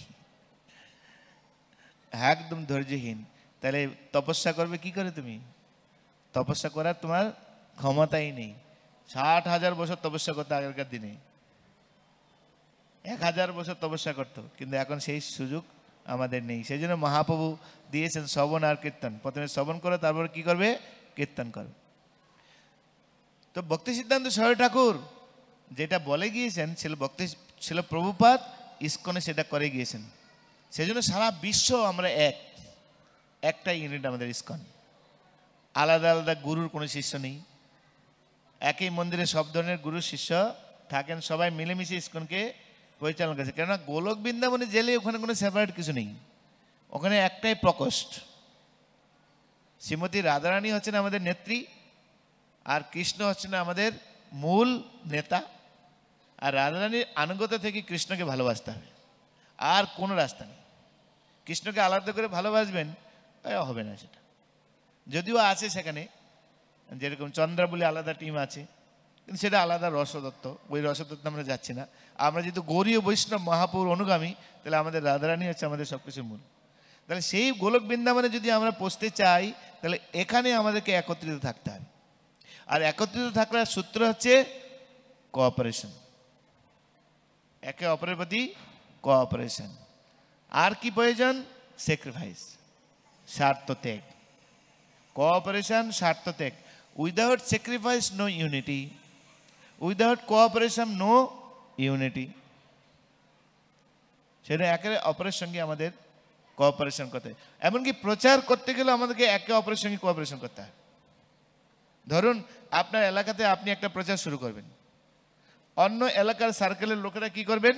একদম ধৈর্যহীন তাহলে তপস্যা করবে কি করে তুমি তপস্যা করার তোমার ক্ষমতাই নেই ষাট হাজার বছর তপস্যা করতো আগেরকার দিনে এক হাজার বছর তপস্যা করতো কিন্তু এখন সেই সুযোগ আমাদের নেই সেই জন্য মহাপ্রভু দিয়েছেন শ্রবণ আর কীর্তন প্রথমে শ্রবণ করো তারপর কি করবে কীর্তন করবে তো ভক্তি সিদ্ধান্ত সরয় ঠাকুর যেটা বলে গিয়েছেন ছিল ভক্তি ছিল প্রভুপাত ইস্কনে সেটা করে গিয়েছেন সেজন্য সারা বিশ্ব আমরা এক একটা ইউনিট আমাদের ইস্কন আলাদা আলাদা গুরুর কোনো শিষ্য নেই একই মন্দিরে সব ধরনের গুরু শিষ্য থাকেন সবাই মিলেমিশে ইস্কনকে পরিচালনা করেছে কেননা গোলক বৃন্দাবনে জেলে ওখানে কোনো সেপারেট কিছু নেই ওখানে একটাই প্রকোষ্ঠ শ্রীমতী রাধারানী হচ্ছেন আমাদের নেত্রী আর কৃষ্ণ হচ্ছেন আমাদের মূল নেতা আর রাধারানীর আনুগত থেকে কৃষ্ণকে ভালোবাসতে হবে আর কোনো রাস্তা নেই কৃষ্ণকে আলাদা করে ভালোবাসবেন হবে না সেটা যদিও আছে সেখানে যেরকম চন্দ্রা বলে আলাদা টিম আছে কিন্তু সেটা আলাদা রসদত্ত ওই রসদত্ত আমরা যাচ্ছি না আমরা যেহেতু গৌরীয় বৈষ্ণব মহাপুর অনুগামী তাহলে আমাদের রাধারানী হচ্ছে আমাদের সব কিছু মূল তাহলে সেই গোলক বৃন্দাবনে যদি আমরা পৌঁছতে চাই তাহলে এখানে আমাদেরকে একত্রিত থাকতে হবে আর একত্রিত থাকার সূত্র হচ্ছে কোঅপারেশন একে অপরের প্রতি কোঅপারেশন আর কি প্রয়োজন স্যাক্রিফাইস স্বার্থ ত্যাগ কোঅপারেশন স্বার্থ ত্যাগ without sacrifice no unity without cooperation no unity সেটা একে অপরের সঙ্গে আমাদের কোঅপারেশন করতে হয় এমনকি প্রচার করতে গেলে আমাদেরকে একে অপরের সঙ্গে কোঅপারেশন করতে হয় ধরুন আপনার এলাকাতে আপনি একটা প্রচার শুরু করবেন অন্য এলাকার সার্কেলের লোকেরা কি করবেন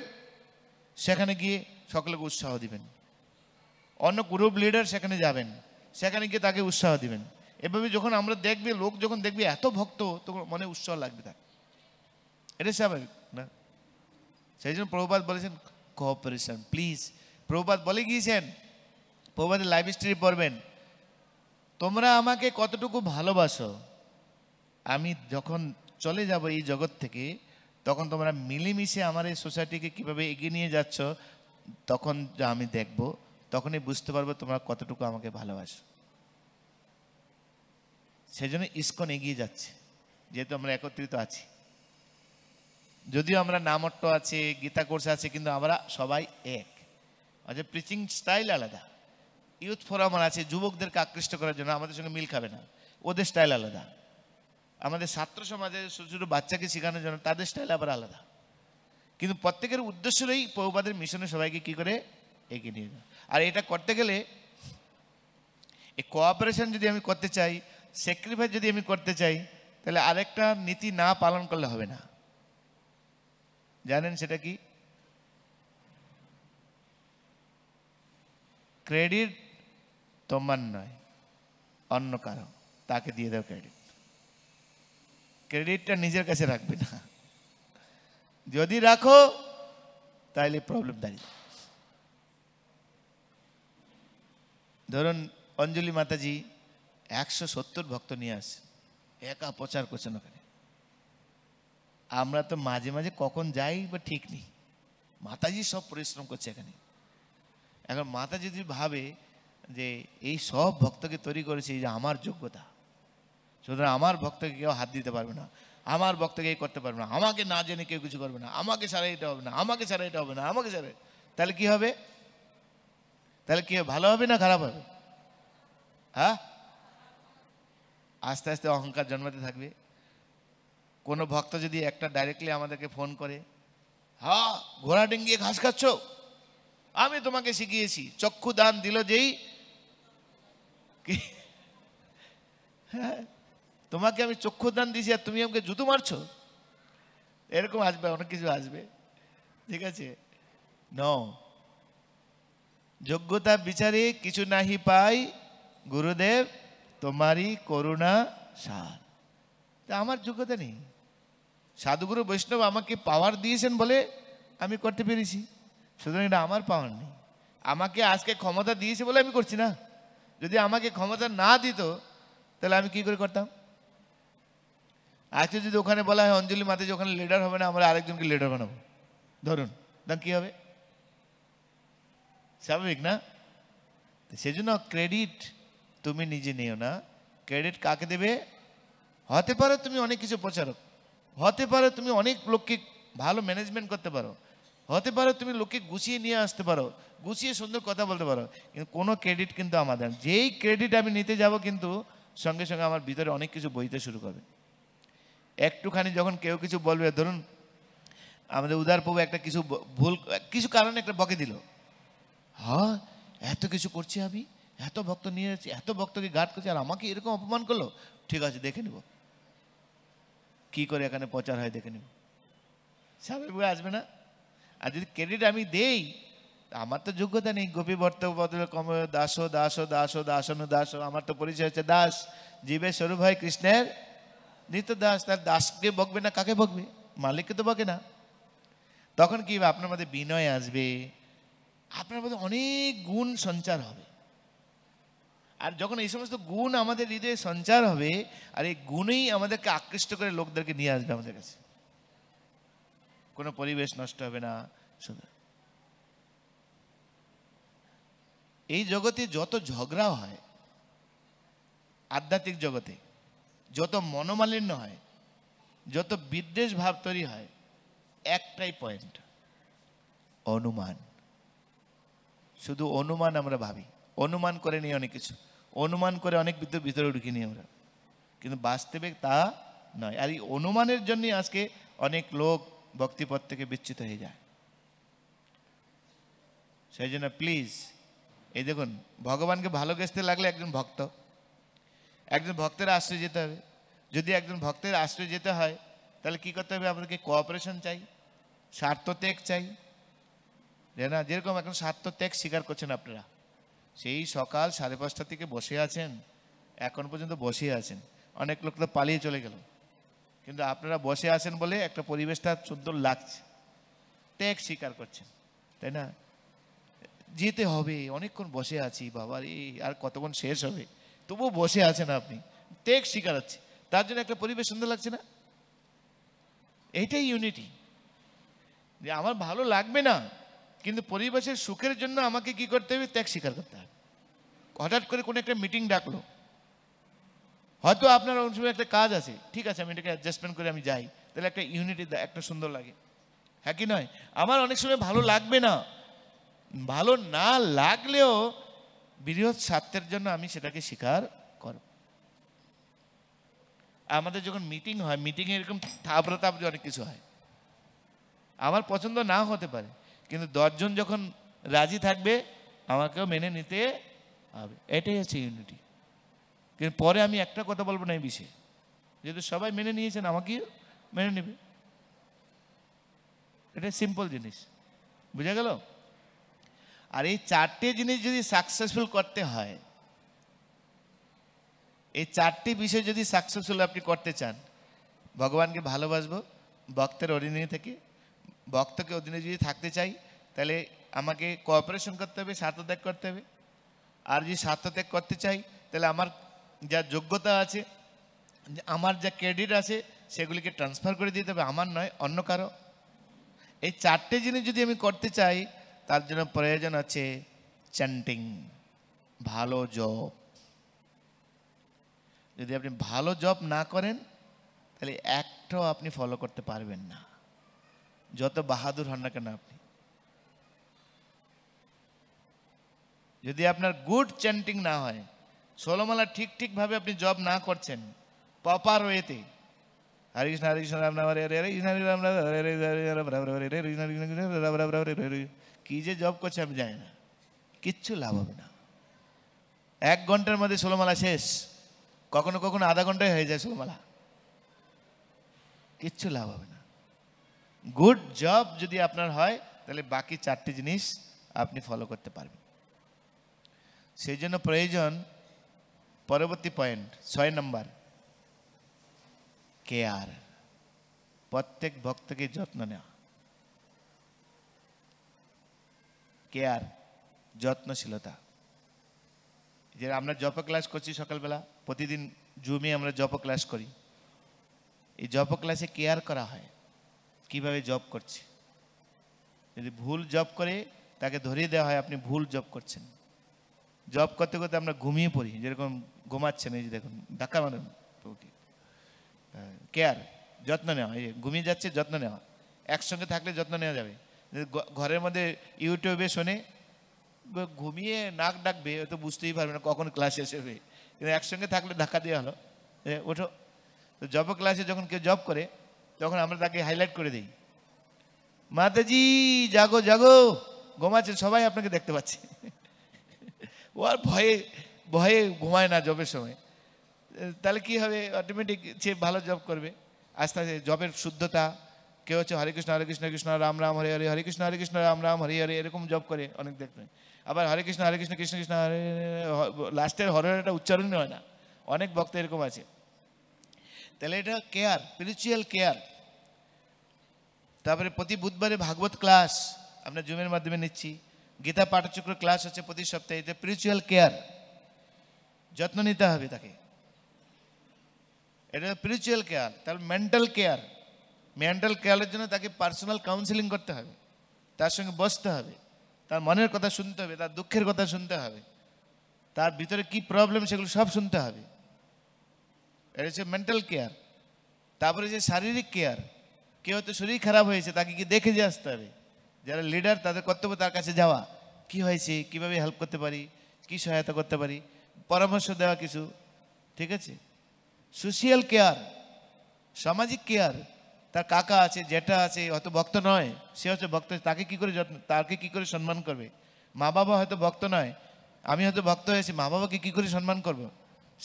সেখানে গিয়ে সকলকে উৎসাহ দিবেন অন্য গ্রুপ লিডার সেখানে যাবেন সেখানে গিয়ে তাকে উৎসাহ দিবেন এভাবে যখন আমরা দেখবে লোক যখন দেখবে এত ভক্ত তখন মনে উৎসাহ লাগবে তার এটা স্বাভাবিক সেই জন্য প্রভুপাত বলেছেন কোঅপারেশন প্লিজ প্রভুপাত বলে গিয়েছেন প্রভুপাতের লাইভ স্ট্রি পড়বেন তোমরা আমাকে কতটুকু ভালোবাসো আমি যখন চলে যাব এই জগৎ থেকে তখন তোমরা মিলেমিশে আমার এই সোসাইটিকে কীভাবে এগিয়ে নিয়ে যাচ্ছ তখন যা আমি দেখব তখনই বুঝতে পারবো তোমরা কতটুকু আমাকে ভালোবাসো সেজন্য ইস্কন এগিয়ে যাচ্ছে যেহেতু আমরা একত্রিত আছি যদিও আমরা নামট্ট আছে গীতা কোর্স আছে কিন্তু আমরা সবাই এক আচ্ছা প্রিচিং স্টাইল আলাদা ইউথ ফোরাম আছে যুবকদেরকে আকৃষ্ট করার জন্য আমাদের সঙ্গে মিল খাবে না ওদের স্টাইল আলাদা আমাদের ছাত্র সমাজে ছোটো ছোটো বাচ্চাকে শেখানোর জন্য তাদের স্টাইল আবার আলাদা কিন্তু প্রত্যেকের উদ্দেশ্যই পৌপাদের মিশনে সবাইকে কি করে এগিয়ে নিয়ে যাওয়া আর এটা করতে গেলে এই কোঅপারেশন যদি আমি করতে চাই স্যাক্রিফাইস যদি আমি করতে চাই তাহলে আরেকটা নীতি না পালন করলে হবে না জানেন সেটা কি ক্রেডিট তোমার নয় অন্য কারো তাকে দিয়ে দাও ক্রেডিট ক্রেডিটটা নিজের কাছে রাখবে না যদি রাখো তাহলে প্রবলেম দাঁড়িয়ে ধরুন অঞ্জলি মাতাজি একশো সত্তর ভক্ত নিয়ে আসে একা প্রচার করছেন ওখানে আমরা তো মাঝে মাঝে কখন যাই বা ঠিক নেই মাতাজি সব পরিশ্রম করছে এখানে এখন মাতা যদি ভাবে যে এই সব ভক্তকে তৈরি করেছে যে আমার যোগ্যতা সুতরাং আমার ভক্তকে কেউ হাত দিতে পারবে না আমার ভক্তকে এই করতে পারবে না আমাকে না জেনে কেউ কিছু করবে না আমাকে ছাড়া এটা হবে না আমাকে ছাড়া এটা হবে না আমাকে ছাড়া তাহলে কি হবে তাহলে কি ভালো হবে না খারাপ হবে হ্যাঁ আস্তে আস্তে অহংকার জন্মাতে থাকবে কোনো ভক্ত যদি একটা ডাইরেক্টলি আমাদেরকে ফোন করে হা ঘোড়া ডেঙ্গিয়ে ঘাস খাচ্ছ আমি তোমাকে শিখিয়েছি চক্ষু দান দিল যেই হ্যাঁ তোমাকে আমি চক্ষু দান দিয়েছি আর তুমি আমাকে জুতো মারছো এরকম আসবে অনেক কিছু আসবে ঠিক আছে ন যোগ্যতা বিচারে কিছু নাহি পাই গুরুদেব তোমারই করুণা সার তা আমার যোগ্যতা নেই সাধুগুরু বৈষ্ণব আমাকে পাওয়ার দিয়েছেন বলে আমি করতে পেরেছি সুতরাং এটা আমার পাওয়ার নেই আমাকে আজকে ক্ষমতা দিয়েছে বলে আমি করছি না যদি আমাকে ক্ষমতা না দিত তাহলে আমি কি করে করতাম আজকে যদি ওখানে বলা হয় অঞ্জলি মাতে যে ওখানে লিডার হবে না আমরা আরেকজনকে লিডার বানাবো ধরুন তখন কী হবে স্বাভাবিক না সেজন্য ক্রেডিট তুমি নিজে নিও না ক্রেডিট কাকে দেবে হতে পারে তুমি অনেক কিছু প্রচারক হতে পারে তুমি অনেক লোককে ভালো ম্যানেজমেন্ট করতে পারো হতে পারে তুমি লোককে গুছিয়ে নিয়ে আসতে পারো গুছিয়ে সুন্দর কথা বলতে পারো কিন্তু কোনো ক্রেডিট কিন্তু আমাদের যেই ক্রেডিট আমি নিতে যাব কিন্তু সঙ্গে সঙ্গে আমার ভিতরে অনেক কিছু বইতে শুরু করবে একটুখানি যখন কেউ কিছু বলবে ধরুন আমাদের উদারপ্রভু একটা কিছু ভুল কিছু কারণে একটা বকে দিল হ এত কিছু করছি আমি এত ভক্ত নিয়ে যাচ্ছি এত ভক্তকে গার্ড করছি আর আমাকে এরকম অপমান করলো ঠিক আছে দেখে নেবো কি করে এখানে প্রচার হয় দেখে নেব বই আসবে না আর যদি ক্রেডিট আমি দেই আমার তো যোগ্যতা নেই গোপী ভর্ত বদলে কম দাস দাস দাস দাসনু দাস আমার তো পরিচয় হচ্ছে দাস জীবের স্বরূপ হয় কৃষ্ণের নিত্য দাস তার দাসকে বকবে না কাকে বকবে মালিককে তো বকে না তখন কি আপনার মধ্যে বিনয় আসবে আপনার মধ্যে অনেক গুণ সঞ্চার হবে আর যখন এই সমস্ত গুণ আমাদের হৃদয়ে সঞ্চার হবে আর এই গুণেই আমাদেরকে আকৃষ্ট করে লোকদেরকে নিয়ে আসবে আমাদের কাছে কোনো পরিবেশ নষ্ট হবে না শুধু এই জগতে যত ঝগড়া হয় আধ্যাত্মিক জগতে যত মনোমালিন্য হয় যত বিদ্বেষ ভাব তৈরি হয় একটাই পয়েন্ট অনুমান শুধু অনুমান আমরা ভাবি অনুমান করে নিই অনেক কিছু অনুমান করে অনেক ভিতরে ভিতরে ঢুকি নিই আমরা কিন্তু বাস্তবে তা নয় আর এই অনুমানের জন্যই আজকে অনেক লোক ভক্তিপথ থেকে বিচ্ছিত হয়ে যায় সেই জন্য প্লিজ এই দেখুন ভগবানকে ভালো গেছতে লাগলে একজন ভক্ত একজন ভক্তের আশ্রয় যেতে হবে যদি একজন ভক্তের আশ্রয় যেতে হয় তাহলে কি করতে হবে আমাদেরকে কোঅপারেশন চাই স্বার্থ ত্যাগ চাই না যেরকম এখন স্বার্থ ত্যাগ স্বীকার করছেন আপনারা সেই সকাল সাড়ে পাঁচটা থেকে বসে আছেন এখন পর্যন্ত বসে আছেন অনেক লোক তো পালিয়ে চলে গেল কিন্তু আপনারা বসে আছেন বলে একটা পরিবেশটা সুন্দর লাগছে ত্যাগ স্বীকার করছেন তাই না যেতে হবে অনেকক্ষণ বসে আছি বাবার এই আর কতক্ষণ শেষ হবে তবুও বসে আছেন আপনি ত্যাগ স্বীকার হচ্ছে তার জন্য একটা পরিবেশ সুন্দর লাগছে না এইটাই ইউনিটি যে আমার ভালো লাগবে না কিন্তু পরিবেশের সুখের জন্য আমাকে কি করতে হবে ত্যাগ স্বীকার করতে হবে হঠাৎ করে কোনো একটা মিটিং ডাকলো হয়তো আপনার অংশ সময় একটা কাজ আছে ঠিক আছে আমি এটাকে অ্যাডজাস্টমেন্ট করে আমি যাই তাহলে একটা ইউনিটি একটা সুন্দর লাগে হ্যাঁ কি নয় আমার অনেক সময় ভালো লাগবে না ভালো না লাগলেও বৃহৎ স্বার্থের জন্য আমি সেটাকে স্বীকার করব আমাদের যখন মিটিং হয় মিটিংয়ে এরকম থাপড়া থাপড়ি অনেক কিছু হয় আমার পছন্দ না হতে পারে কিন্তু দশজন যখন রাজি থাকবে আমাকেও মেনে নিতে হবে এটাই হচ্ছে ইউনিটি কিন্তু পরে আমি একটা কথা বলবো না এই বিষয়ে যেহেতু সবাই মেনে নিয়েছেন আমাকেও মেনে নেবে এটা সিম্পল জিনিস বুঝা গেল আর এই চারটে জিনিস যদি সাকসেসফুল করতে হয় এই চারটি বিষয় যদি সাকসেসফুল আপনি করতে চান ভগবানকে ভালোবাসবো ভক্তের অরিণী থেকে ভক্তকে অধীনে যদি থাকতে চাই তাহলে আমাকে কোঅপারেশন করতে হবে স্বার্থত্যাগ করতে হবে আর যদি স্বার্থত্যাগ করতে চাই তাহলে আমার যা যোগ্যতা আছে আমার যা ক্রেডিট আছে সেগুলিকে ট্রান্সফার করে দিতে হবে আমার নয় অন্য কারো এই চারটে জিনিস যদি আমি করতে চাই তার জন্য প্রয়োজন আছে চ্যান্টিং ভালো জব যদি আপনি ভালো জব না করেন তাহলে একটাও আপনি ফলো করতে পারবেন না যত বাহাদুর হন না কেন আপনি যদি আপনার গুড চ্যান্টিং না হয় ষোলোমালা ঠিক ঠিকভাবে আপনি জব না করছেন পপার ওয়েতে হরি কৃষ্ণ হরি কৃষ্ণ রাম রাম রে কৃষ্ণ রাম রাম কৃষ্ণ কৃষ্ণ কী যে জব করছে আমি জানি না কিচ্ছু লাভ হবে না এক ঘন্টার মধ্যে ষোলোমালা শেষ কখনো কখনো আধা ঘন্টায় হয়ে যায় ষোলোমালা কিচ্ছু লাভ হবে না গুড জব যদি আপনার হয় তাহলে বাকি চারটি জিনিস আপনি ফলো করতে পারবেন সেই জন্য প্রয়োজন পরবর্তী পয়েন্ট ছয় নম্বর কেয়ার প্রত্যেক ভক্তকে যত্ন নেওয়া কেয়ার যত্নশীলতা যে আমরা জপ ক্লাস করছি সকালবেলা প্রতিদিন জুমে আমরা জপ ক্লাস করি এই জপ ক্লাসে কেয়ার করা হয় কিভাবে জব করছে যদি ভুল জব করে তাকে ধরিয়ে দেওয়া হয় আপনি ভুল জব করছেন জব করতে করতে আমরা ঘুমিয়ে পড়ি যেরকম ঘুমাচ্ছেন এই যে দেখুন ধাক্কা মারেন হ্যাঁ, কেয়ার যত্ন নেওয়া এই ঘুমিয়ে যাচ্ছে যত্ন নেওয়া একসঙ্গে থাকলে যত্ন নেওয়া যাবে ঘরের মধ্যে ইউটিউবে শোনে ঘুমিয়ে নাক ডাকবে ও তো বুঝতেই পারবে না কখন ক্লাসে এসেবে কিন্তু একসঙ্গে থাকলে ধাক্কা দেওয়া হলো ওঠো তো জব ক্লাসে যখন কেউ জব করে তখন আমরা তাকে হাইলাইট করে দিই মাতাজি জাগো জাগো ঘুমাচ্ছে সবাই আপনাকে দেখতে পাচ্ছে ও আর ভয়ে ভয়ে ঘুমায় না জবের সময় তাহলে কি হবে অটোমেটিক সে ভালো জব করবে আস্তে আস্তে জবের শুদ্ধতা কেউ হচ্ছে হরে কৃষ্ণ হরে কৃষ্ণ কৃষ্ণ রাম রাম হরে হরে হরে কৃষ্ণ হরে কৃষ্ণ রাম রাম হরে হরে এরকম জব করে অনেক দেখবে আবার হরে কৃষ্ণ হরে কৃষ্ণ কৃষ্ণ কৃষ্ণ হরে লাস্টের হরেটা উচ্চারণই হয় না অনেক ভক্ত এরকম আছে তাহলে এটা কেয়ার স্পিরিচুয়াল কেয়ার তারপরে প্রতি বুধবারে ভাগবত ক্লাস আমরা জুমের মাধ্যমে নিচ্ছি গীতা পাঠচক্র ক্লাস হচ্ছে প্রতি সপ্তাহে এটা স্পিরিচুয়াল কেয়ার যত্ন নিতে হবে তাকে এটা স্পিরিচুয়াল কেয়ার তাহলে মেন্টাল কেয়ার মেন্টাল কেয়ারের জন্য তাকে পার্সোনাল কাউন্সিলিং করতে হবে তার সঙ্গে বসতে হবে তার মনের কথা শুনতে হবে তার দুঃখের কথা শুনতে হবে তার ভিতরে কি প্রবলেম সেগুলো সব শুনতে হবে এটা হচ্ছে মেন্টাল কেয়ার তারপরে যে শারীরিক কেয়ার কেউ হয়তো শরীর খারাপ হয়েছে তাকে কি দেখে যে আসতে হবে যারা লিডার তাদের কর্তব্য তার কাছে যাওয়া কি হয়েছে কিভাবে হেল্প করতে পারি কি সহায়তা করতে পারি পরামর্শ দেওয়া কিছু ঠিক আছে সোশিয়াল কেয়ার সামাজিক কেয়ার তার কাকা আছে জেঠা আছে হয়তো ভক্ত নয় সে হচ্ছে ভক্ত তাকে কি করে যত্ন তাকে কি করে সম্মান করবে মা বাবা হয়তো ভক্ত নয় আমি হয়তো ভক্ত হয়েছি মা বাবাকে কী করে সম্মান করবো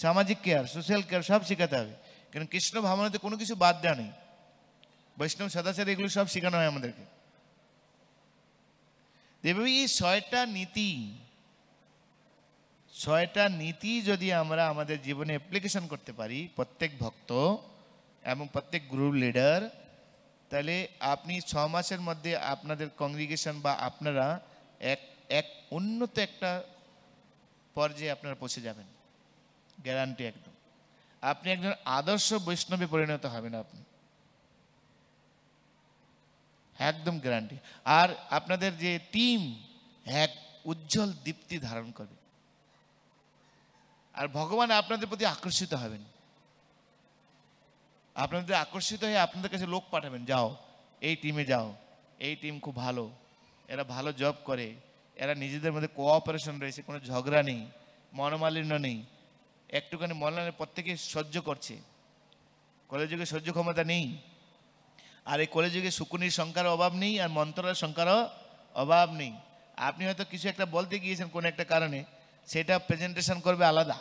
সামাজিক কেয়ার সোশ্যাল কেয়ার সব শেখাতে হবে কারণ কৃষ্ণ ভাবনাতে কোনো কিছু বাদ দেওয়া নেই বৈষ্ণব সদাচার এগুলো সব শেখানো হয় আমাদেরকে এভাবে এই ছয়টা নীতি ছয়টা নীতি যদি আমরা আমাদের জীবনে অ্যাপ্লিকেশন করতে পারি প্রত্যেক ভক্ত এবং প্রত্যেক গ্রুপ লিডার তাহলে আপনি ছ মাসের মধ্যে আপনাদের কংগ্রিগেশন বা আপনারা এক এক উন্নত একটা পর্যায়ে আপনারা পৌঁছে যাবেন গ্যারান্টি একদম আপনি একজন আদর্শ বৈষ্ণবে পরিণত হবেন আপনি একদম গ্যারান্টি আর আপনাদের যে টিম এক উজ্জ্বল দীপ্তি ধারণ করবে আর ভগবান আপনাদের প্রতি আকর্ষিত হবেন আপনাদের আকর্ষিত হয়ে আপনাদের কাছে লোক পাঠাবেন যাও এই টিমে যাও এই টিম খুব ভালো এরা ভালো জব করে এরা নিজেদের মধ্যে কোঅপারেশন রয়েছে কোনো ঝগড়া নেই মনোমালিন্য নেই একটুখানি মৌলানার পর থেকে সহ্য করছে কলেযুগে সহ্য ক্ষমতা নেই আর এই কলেযুগে শুকুনির সংখ্যার অভাব নেই আর মন্ত্রার সংখ্যারও অভাব নেই আপনি হয়তো কিছু একটা বলতে গিয়েছেন কোনো একটা কারণে সেটা প্রেজেন্টেশন করবে আলাদা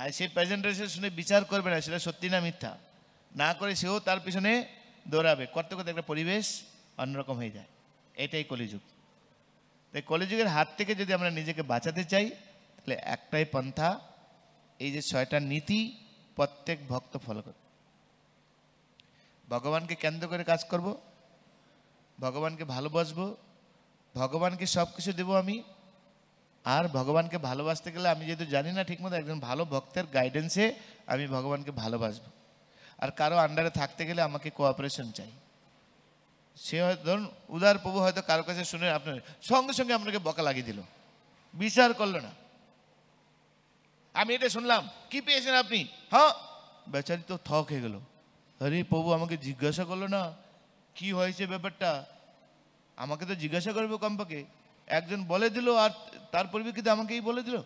আর সেই প্রেজেন্টেশন শুনে বিচার করবে না সেটা সত্যি না মিথ্যা না করে সেও তার পিছনে দৌড়াবে করতে করতে একটা পরিবেশ অন্যরকম হয়ে যায় এটাই কলিযুগ তাই কলিযুগের হাত থেকে যদি আমরা নিজেকে বাঁচাতে চাই তাহলে একটাই পন্থা এই যে ছয়টা নীতি প্রত্যেক ভক্ত ফলো করে ভগবানকে কেন্দ্র করে কাজ করব ভগবানকে ভালোবাসবো ভগবানকে সব কিছু দেবো আমি আর ভগবানকে ভালোবাসতে গেলে আমি যেহেতু জানি না ঠিকমতো একজন ভালো ভক্তের গাইডেন্সে আমি ভগবানকে ভালোবাসব আর কারো আন্ডারে থাকতে গেলে আমাকে কোঅপারেশন চাই সে হয়তো ধরুন উদার প্রভু হয়তো কারো কাছে শুনে আপনার সঙ্গে সঙ্গে আপনাকে বকা লাগিয়ে দিল বিচার করলো না আমি এটা শুনলাম কি পেয়েছেন আপনি হ্যাঁ বেচারি তো থক হয়ে গেল আরে প্রভু আমাকে জিজ্ঞাসা করলো না কি হয়েছে ব্যাপারটা আমাকে তো জিজ্ঞাসা করবে কম্পাকে একজন বলে দিল আর তার পরিপ্রেক্ষিতে আমাকেই বলে দিল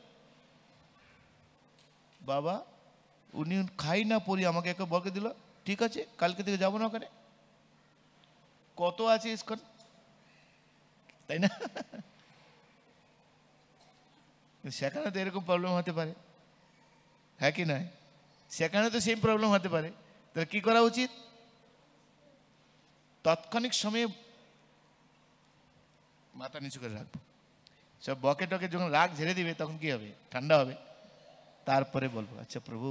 বাবা উনি খাই না পরি আমাকে একে বলকে দিল ঠিক আছে কালকে থেকে যাবো না ওখানে কত আছে ইস্কন তাই না সেখানে তো এরকম প্রবলেম হতে পারে হ্যাঁ কি নয় সেখানে তো সেম প্রবলেম হতে পারে তাহলে কী করা উচিত তাৎক্ষণিক সময়ে মাথা নিচু করে রাখবো সব বকে টকে যখন রাগ ঝেড়ে দিবে তখন কি হবে ঠান্ডা হবে তারপরে বলবো আচ্ছা প্রভু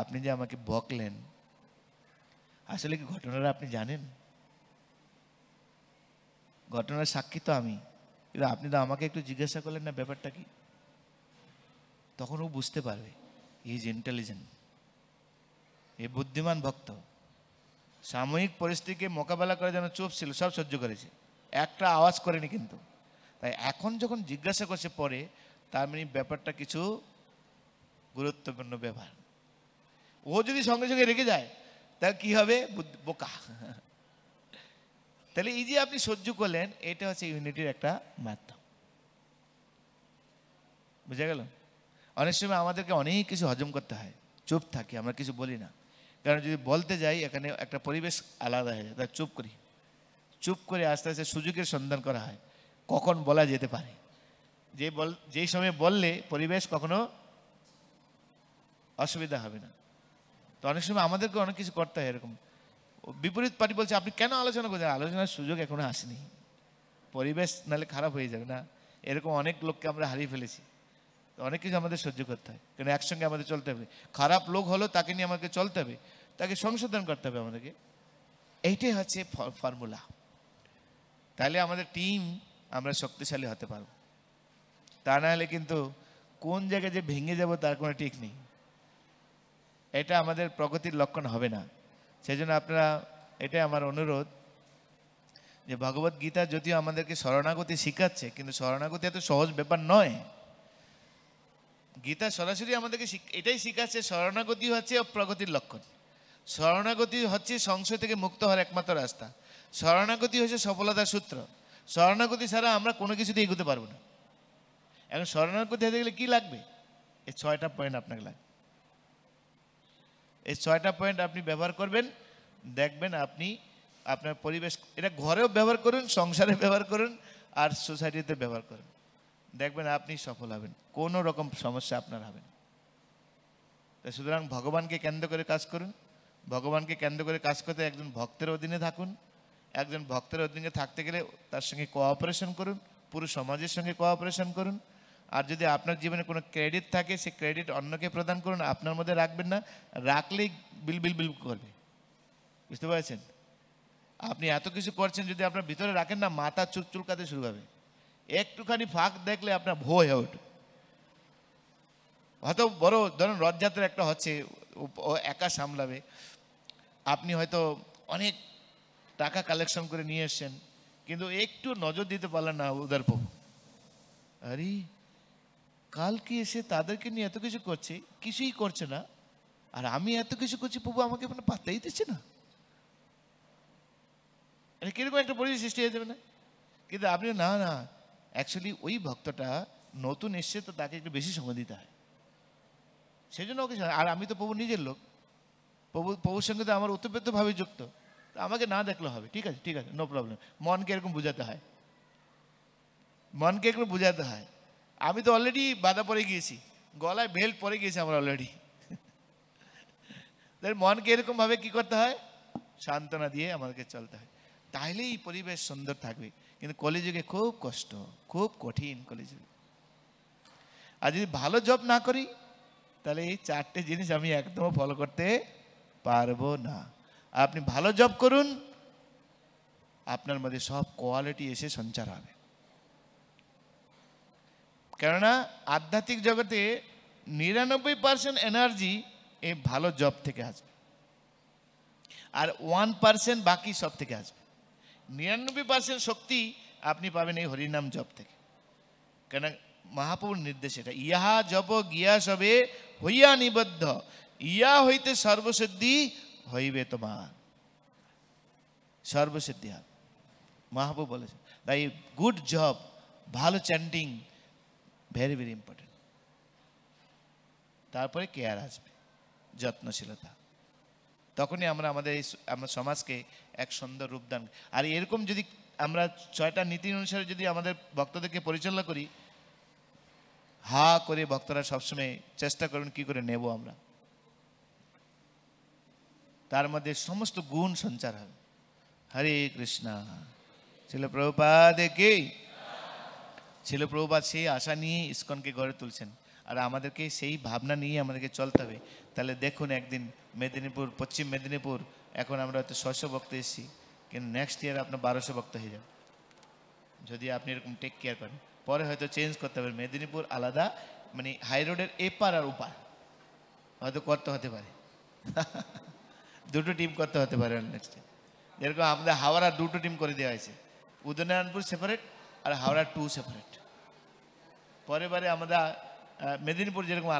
আপনি যে আমাকে বকলেন আসলে কি ঘটনাটা আপনি জানেন ঘটনার সাক্ষী তো আমি কিন্তু আপনি তো আমাকে একটু জিজ্ঞাসা করলেন না ব্যাপারটা কি তখন ও বুঝতে পারবে ইজ ইন্টেলিজেন্ট এ বুদ্ধিমান ভক্ত সাময়িক পরিস্থিতিকে মোকাবেলা করার জন্য চুপ ছিল সব সহ্য করেছে একটা আওয়াজ করেনি কিন্তু তাই এখন যখন জিজ্ঞাসা করছে পরে তার মানে ব্যাপারটা কিছু গুরুত্বপূর্ণ ব্যাপার ও যদি সঙ্গে সঙ্গে রেগে যায় তাহলে কি হবে বোকা তাহলে এই যে আপনি সহ্য করলেন এটা হচ্ছে ইউনিটির একটা মাধ্যম বুঝা গেল অনেক সময় আমাদেরকে অনেক কিছু হজম করতে হয় চুপ থাকি আমরা কিছু বলি না কারণ যদি বলতে যাই এখানে একটা পরিবেশ আলাদা হয়ে যায় চুপ করি চুপ করে আস্তে আস্তে সুযোগের সন্ধান করা হয় কখন বলা যেতে পারে যে বল যেই সময় বললে পরিবেশ কখনো অসুবিধা হবে না তো অনেক সময় আমাদেরকে অনেক কিছু করতে হয় এরকম বিপরীত পার্টি বলছে আপনি কেন আলোচনা করছেন আলোচনার সুযোগ এখনো আসেনি পরিবেশ নাহলে খারাপ হয়ে যাবে না এরকম অনেক লোককে আমরা হারিয়ে ফেলেছি অনেক কিছু আমাদের সহ্য করতে হয় কেন একসঙ্গে আমাদের চলতে হবে খারাপ লোক হলো তাকে নিয়ে আমাকে চলতে হবে তাকে সংশোধন করতে হবে আমাদেরকে এইটাই হচ্ছে ফর্মুলা তাহলে আমাদের টিম আমরা শক্তিশালী হতে পারব তা না হলে কিন্তু কোন জায়গায় যে ভেঙে যাব তার কোনো ঠিক নেই এটা আমাদের প্রগতির লক্ষণ হবে না সেজন্য আপনারা এটাই আমার অনুরোধ যে ভগবত গীতা যদিও আমাদেরকে শরণাগতি শিখাচ্ছে কিন্তু শরণাগতি এত সহজ ব্যাপার নয় গীতা সরাসরি আমাদেরকে এটাই শিখাচ্ছে শরণাগতি হচ্ছে প্রগতির লক্ষণ শরণাগতি হচ্ছে সংশয় থেকে মুক্ত হওয়ার একমাত্র রাস্তা শরণাগতি হচ্ছে সফলতার সূত্র শরণাগতি ছাড়া আমরা কোনো কিছুতে এগোতে পারবো না এখন শরণাগতি হতে গেলে কী লাগবে এই ছয়টা পয়েন্ট আপনাকে লাগবে এই ছয়টা পয়েন্ট আপনি ব্যবহার করবেন দেখবেন আপনি আপনার পরিবেশ এটা ঘরেও ব্যবহার করুন সংসারে ব্যবহার করুন আর সোসাইটিতে ব্যবহার করুন দেখবেন আপনি সফল হবেন কোনো রকম সমস্যা আপনার হবে না তাই সুতরাং ভগবানকে কেন্দ্র করে কাজ করুন ভগবানকে কেন্দ্র করে কাজ করতে একজন ভক্তের অধীনে থাকুন একজন ভক্তের অধীনে থাকতে গেলে তার সঙ্গে কোঅপারেশন করুন পুরো সমাজের সঙ্গে কোঅপারেশন করুন আর যদি আপনার জীবনে কোনো ক্রেডিট থাকে সে ক্রেডিট অন্যকে প্রদান করুন আপনার মধ্যে রাখবেন না রাখলেই বিল বিল বিল করবে বুঝতে পারছেন আপনি এত কিছু করছেন যদি আপনার ভিতরে রাখেন না মাথা চুল চুলকাতে শুরু হবে একটুখানি ফাঁক দেখলে আপনার ভয় হয়ে ওঠে হয়তো বড় ধরুন রথযাত্রা একটা হচ্ছে ও একা সামলাবে আপনি হয়তো অনেক টাকা কালেকশন করে নিয়ে এসছেন কিন্তু একটু নজর দিতে পারলেন না প্রভু আরে কালকে এসে তাদেরকে নিয়ে এত কিছু করছে কিছুই করছে না আর আমি এত কিছু করছি প্রভু আমাকে মানে পাত্তাই দিচ্ছে না কিরকম একটা পরিবেশ সৃষ্টি হয়ে যাবে না কিন্তু আপনি না না অ্যাকচুয়ালি ওই ভক্তটা নতুন এসছে তো তাকে একটু বেশি সময় দিতে হয় সেই জন্য ওকে আর আমি তো প্রভু নিজের লোক প্রভু প্রভুর সঙ্গে তো আমার অতপ্রেতভাবে যুক্ত আমাকে না দেখলে হবে ঠিক আছে ঠিক আছে নো প্রবলেম মনকে এরকম বোঝাতে হয় মনকে এরকম বোঝাতে হয় আমি তো অলরেডি বাধা পড়ে গিয়েছি গলায় বেল্ট পরে গিয়েছি আমার অলরেডি মনকে এরকমভাবে কি করতে হয় সান্ত্বনা দিয়ে আমাদেরকে চলতে হয় তাহলেই পরিবেশ সুন্দর থাকবে কিন্তু কলিযুগে খুব কষ্ট খুব কঠিন কলিযুগে আর যদি ভালো জব না করি তাহলে এই চারটে জিনিস আমি একদমও ফলো করতে পারবো না আপনি ভালো জব করুন আপনার মধ্যে সব কোয়ালিটি এসে সঞ্চার হবে কেননা আধ্যাত্মিক জগতে নিরানব্বই পার্সেন্ট এনার্জি এই ভালো জব থেকে আসবে আর ওয়ান পার্সেন্ট বাকি সব থেকে আসবে নিরানব্বই পার্সেন্ট শক্তি আপনি পাবেন এই হরিনাম জপ থেকে কেন মহাপ্রভুর নির্দেশ এটা ইহা জপ গিয়া সবে হইয়া নিবদ্ধ ইয়া হইতে সর্বসিদ্ধি হইবে তোমার সর্বসিদ্ধি হবে মহাপ্রভু বলেছে তাই গুড জব ভালো চ্যান্টিং ভেরি ভেরি ইম্পর্টেন্ট তারপরে কেয়ার আসবে যত্নশীলতা তখনই আমরা আমাদের এই আমরা সমাজকে এক সুন্দর রূপদান আর এরকম যদি আমরা ছয়টা নীতি অনুসারে যদি আমাদের ভক্তদেরকে পরিচালনা করি হা করে ভক্তরা সবসময় চেষ্টা করবেন কি করে নেব আমরা তার মধ্যে সমস্ত গুণ সঞ্চার হবে হরে কৃষ্ণা ছিল প্রভুপাদে কে ছিল প্রভুপাত সেই আশা নিয়ে ইস্কনকে গড়ে তুলছেন আর আমাদেরকে সেই ভাবনা নিয়ে আমাদেরকে চলতে হবে তাহলে দেখুন একদিন মেদিনীপুর পশ্চিম মেদিনীপুর এখন আমরা হয়তো ছশো ভক্ত এসেছি কিন্তু নেক্সট ইয়ার আপনার বারোশো ভক্ত হয়ে যাবে যদি আপনি এরকম টেক কেয়ার করেন পরে হয়তো চেঞ্জ করতে হবে মেদিনীপুর আলাদা মানে হাই রোডের এপার আর ওপার হয়তো করতে হতে পারে দুটো টিম করতে হতে পারে নেক্সট ইয়ার যেরকম আমাদের হাওড়া দুটো টিম করে দেওয়া হয়েছে উদয়নারায়ণপুর সেপারেট আর হাওড়া টু সেপারেট পরে পরে আমরা মেদিনীপুর যেরকম আলাদা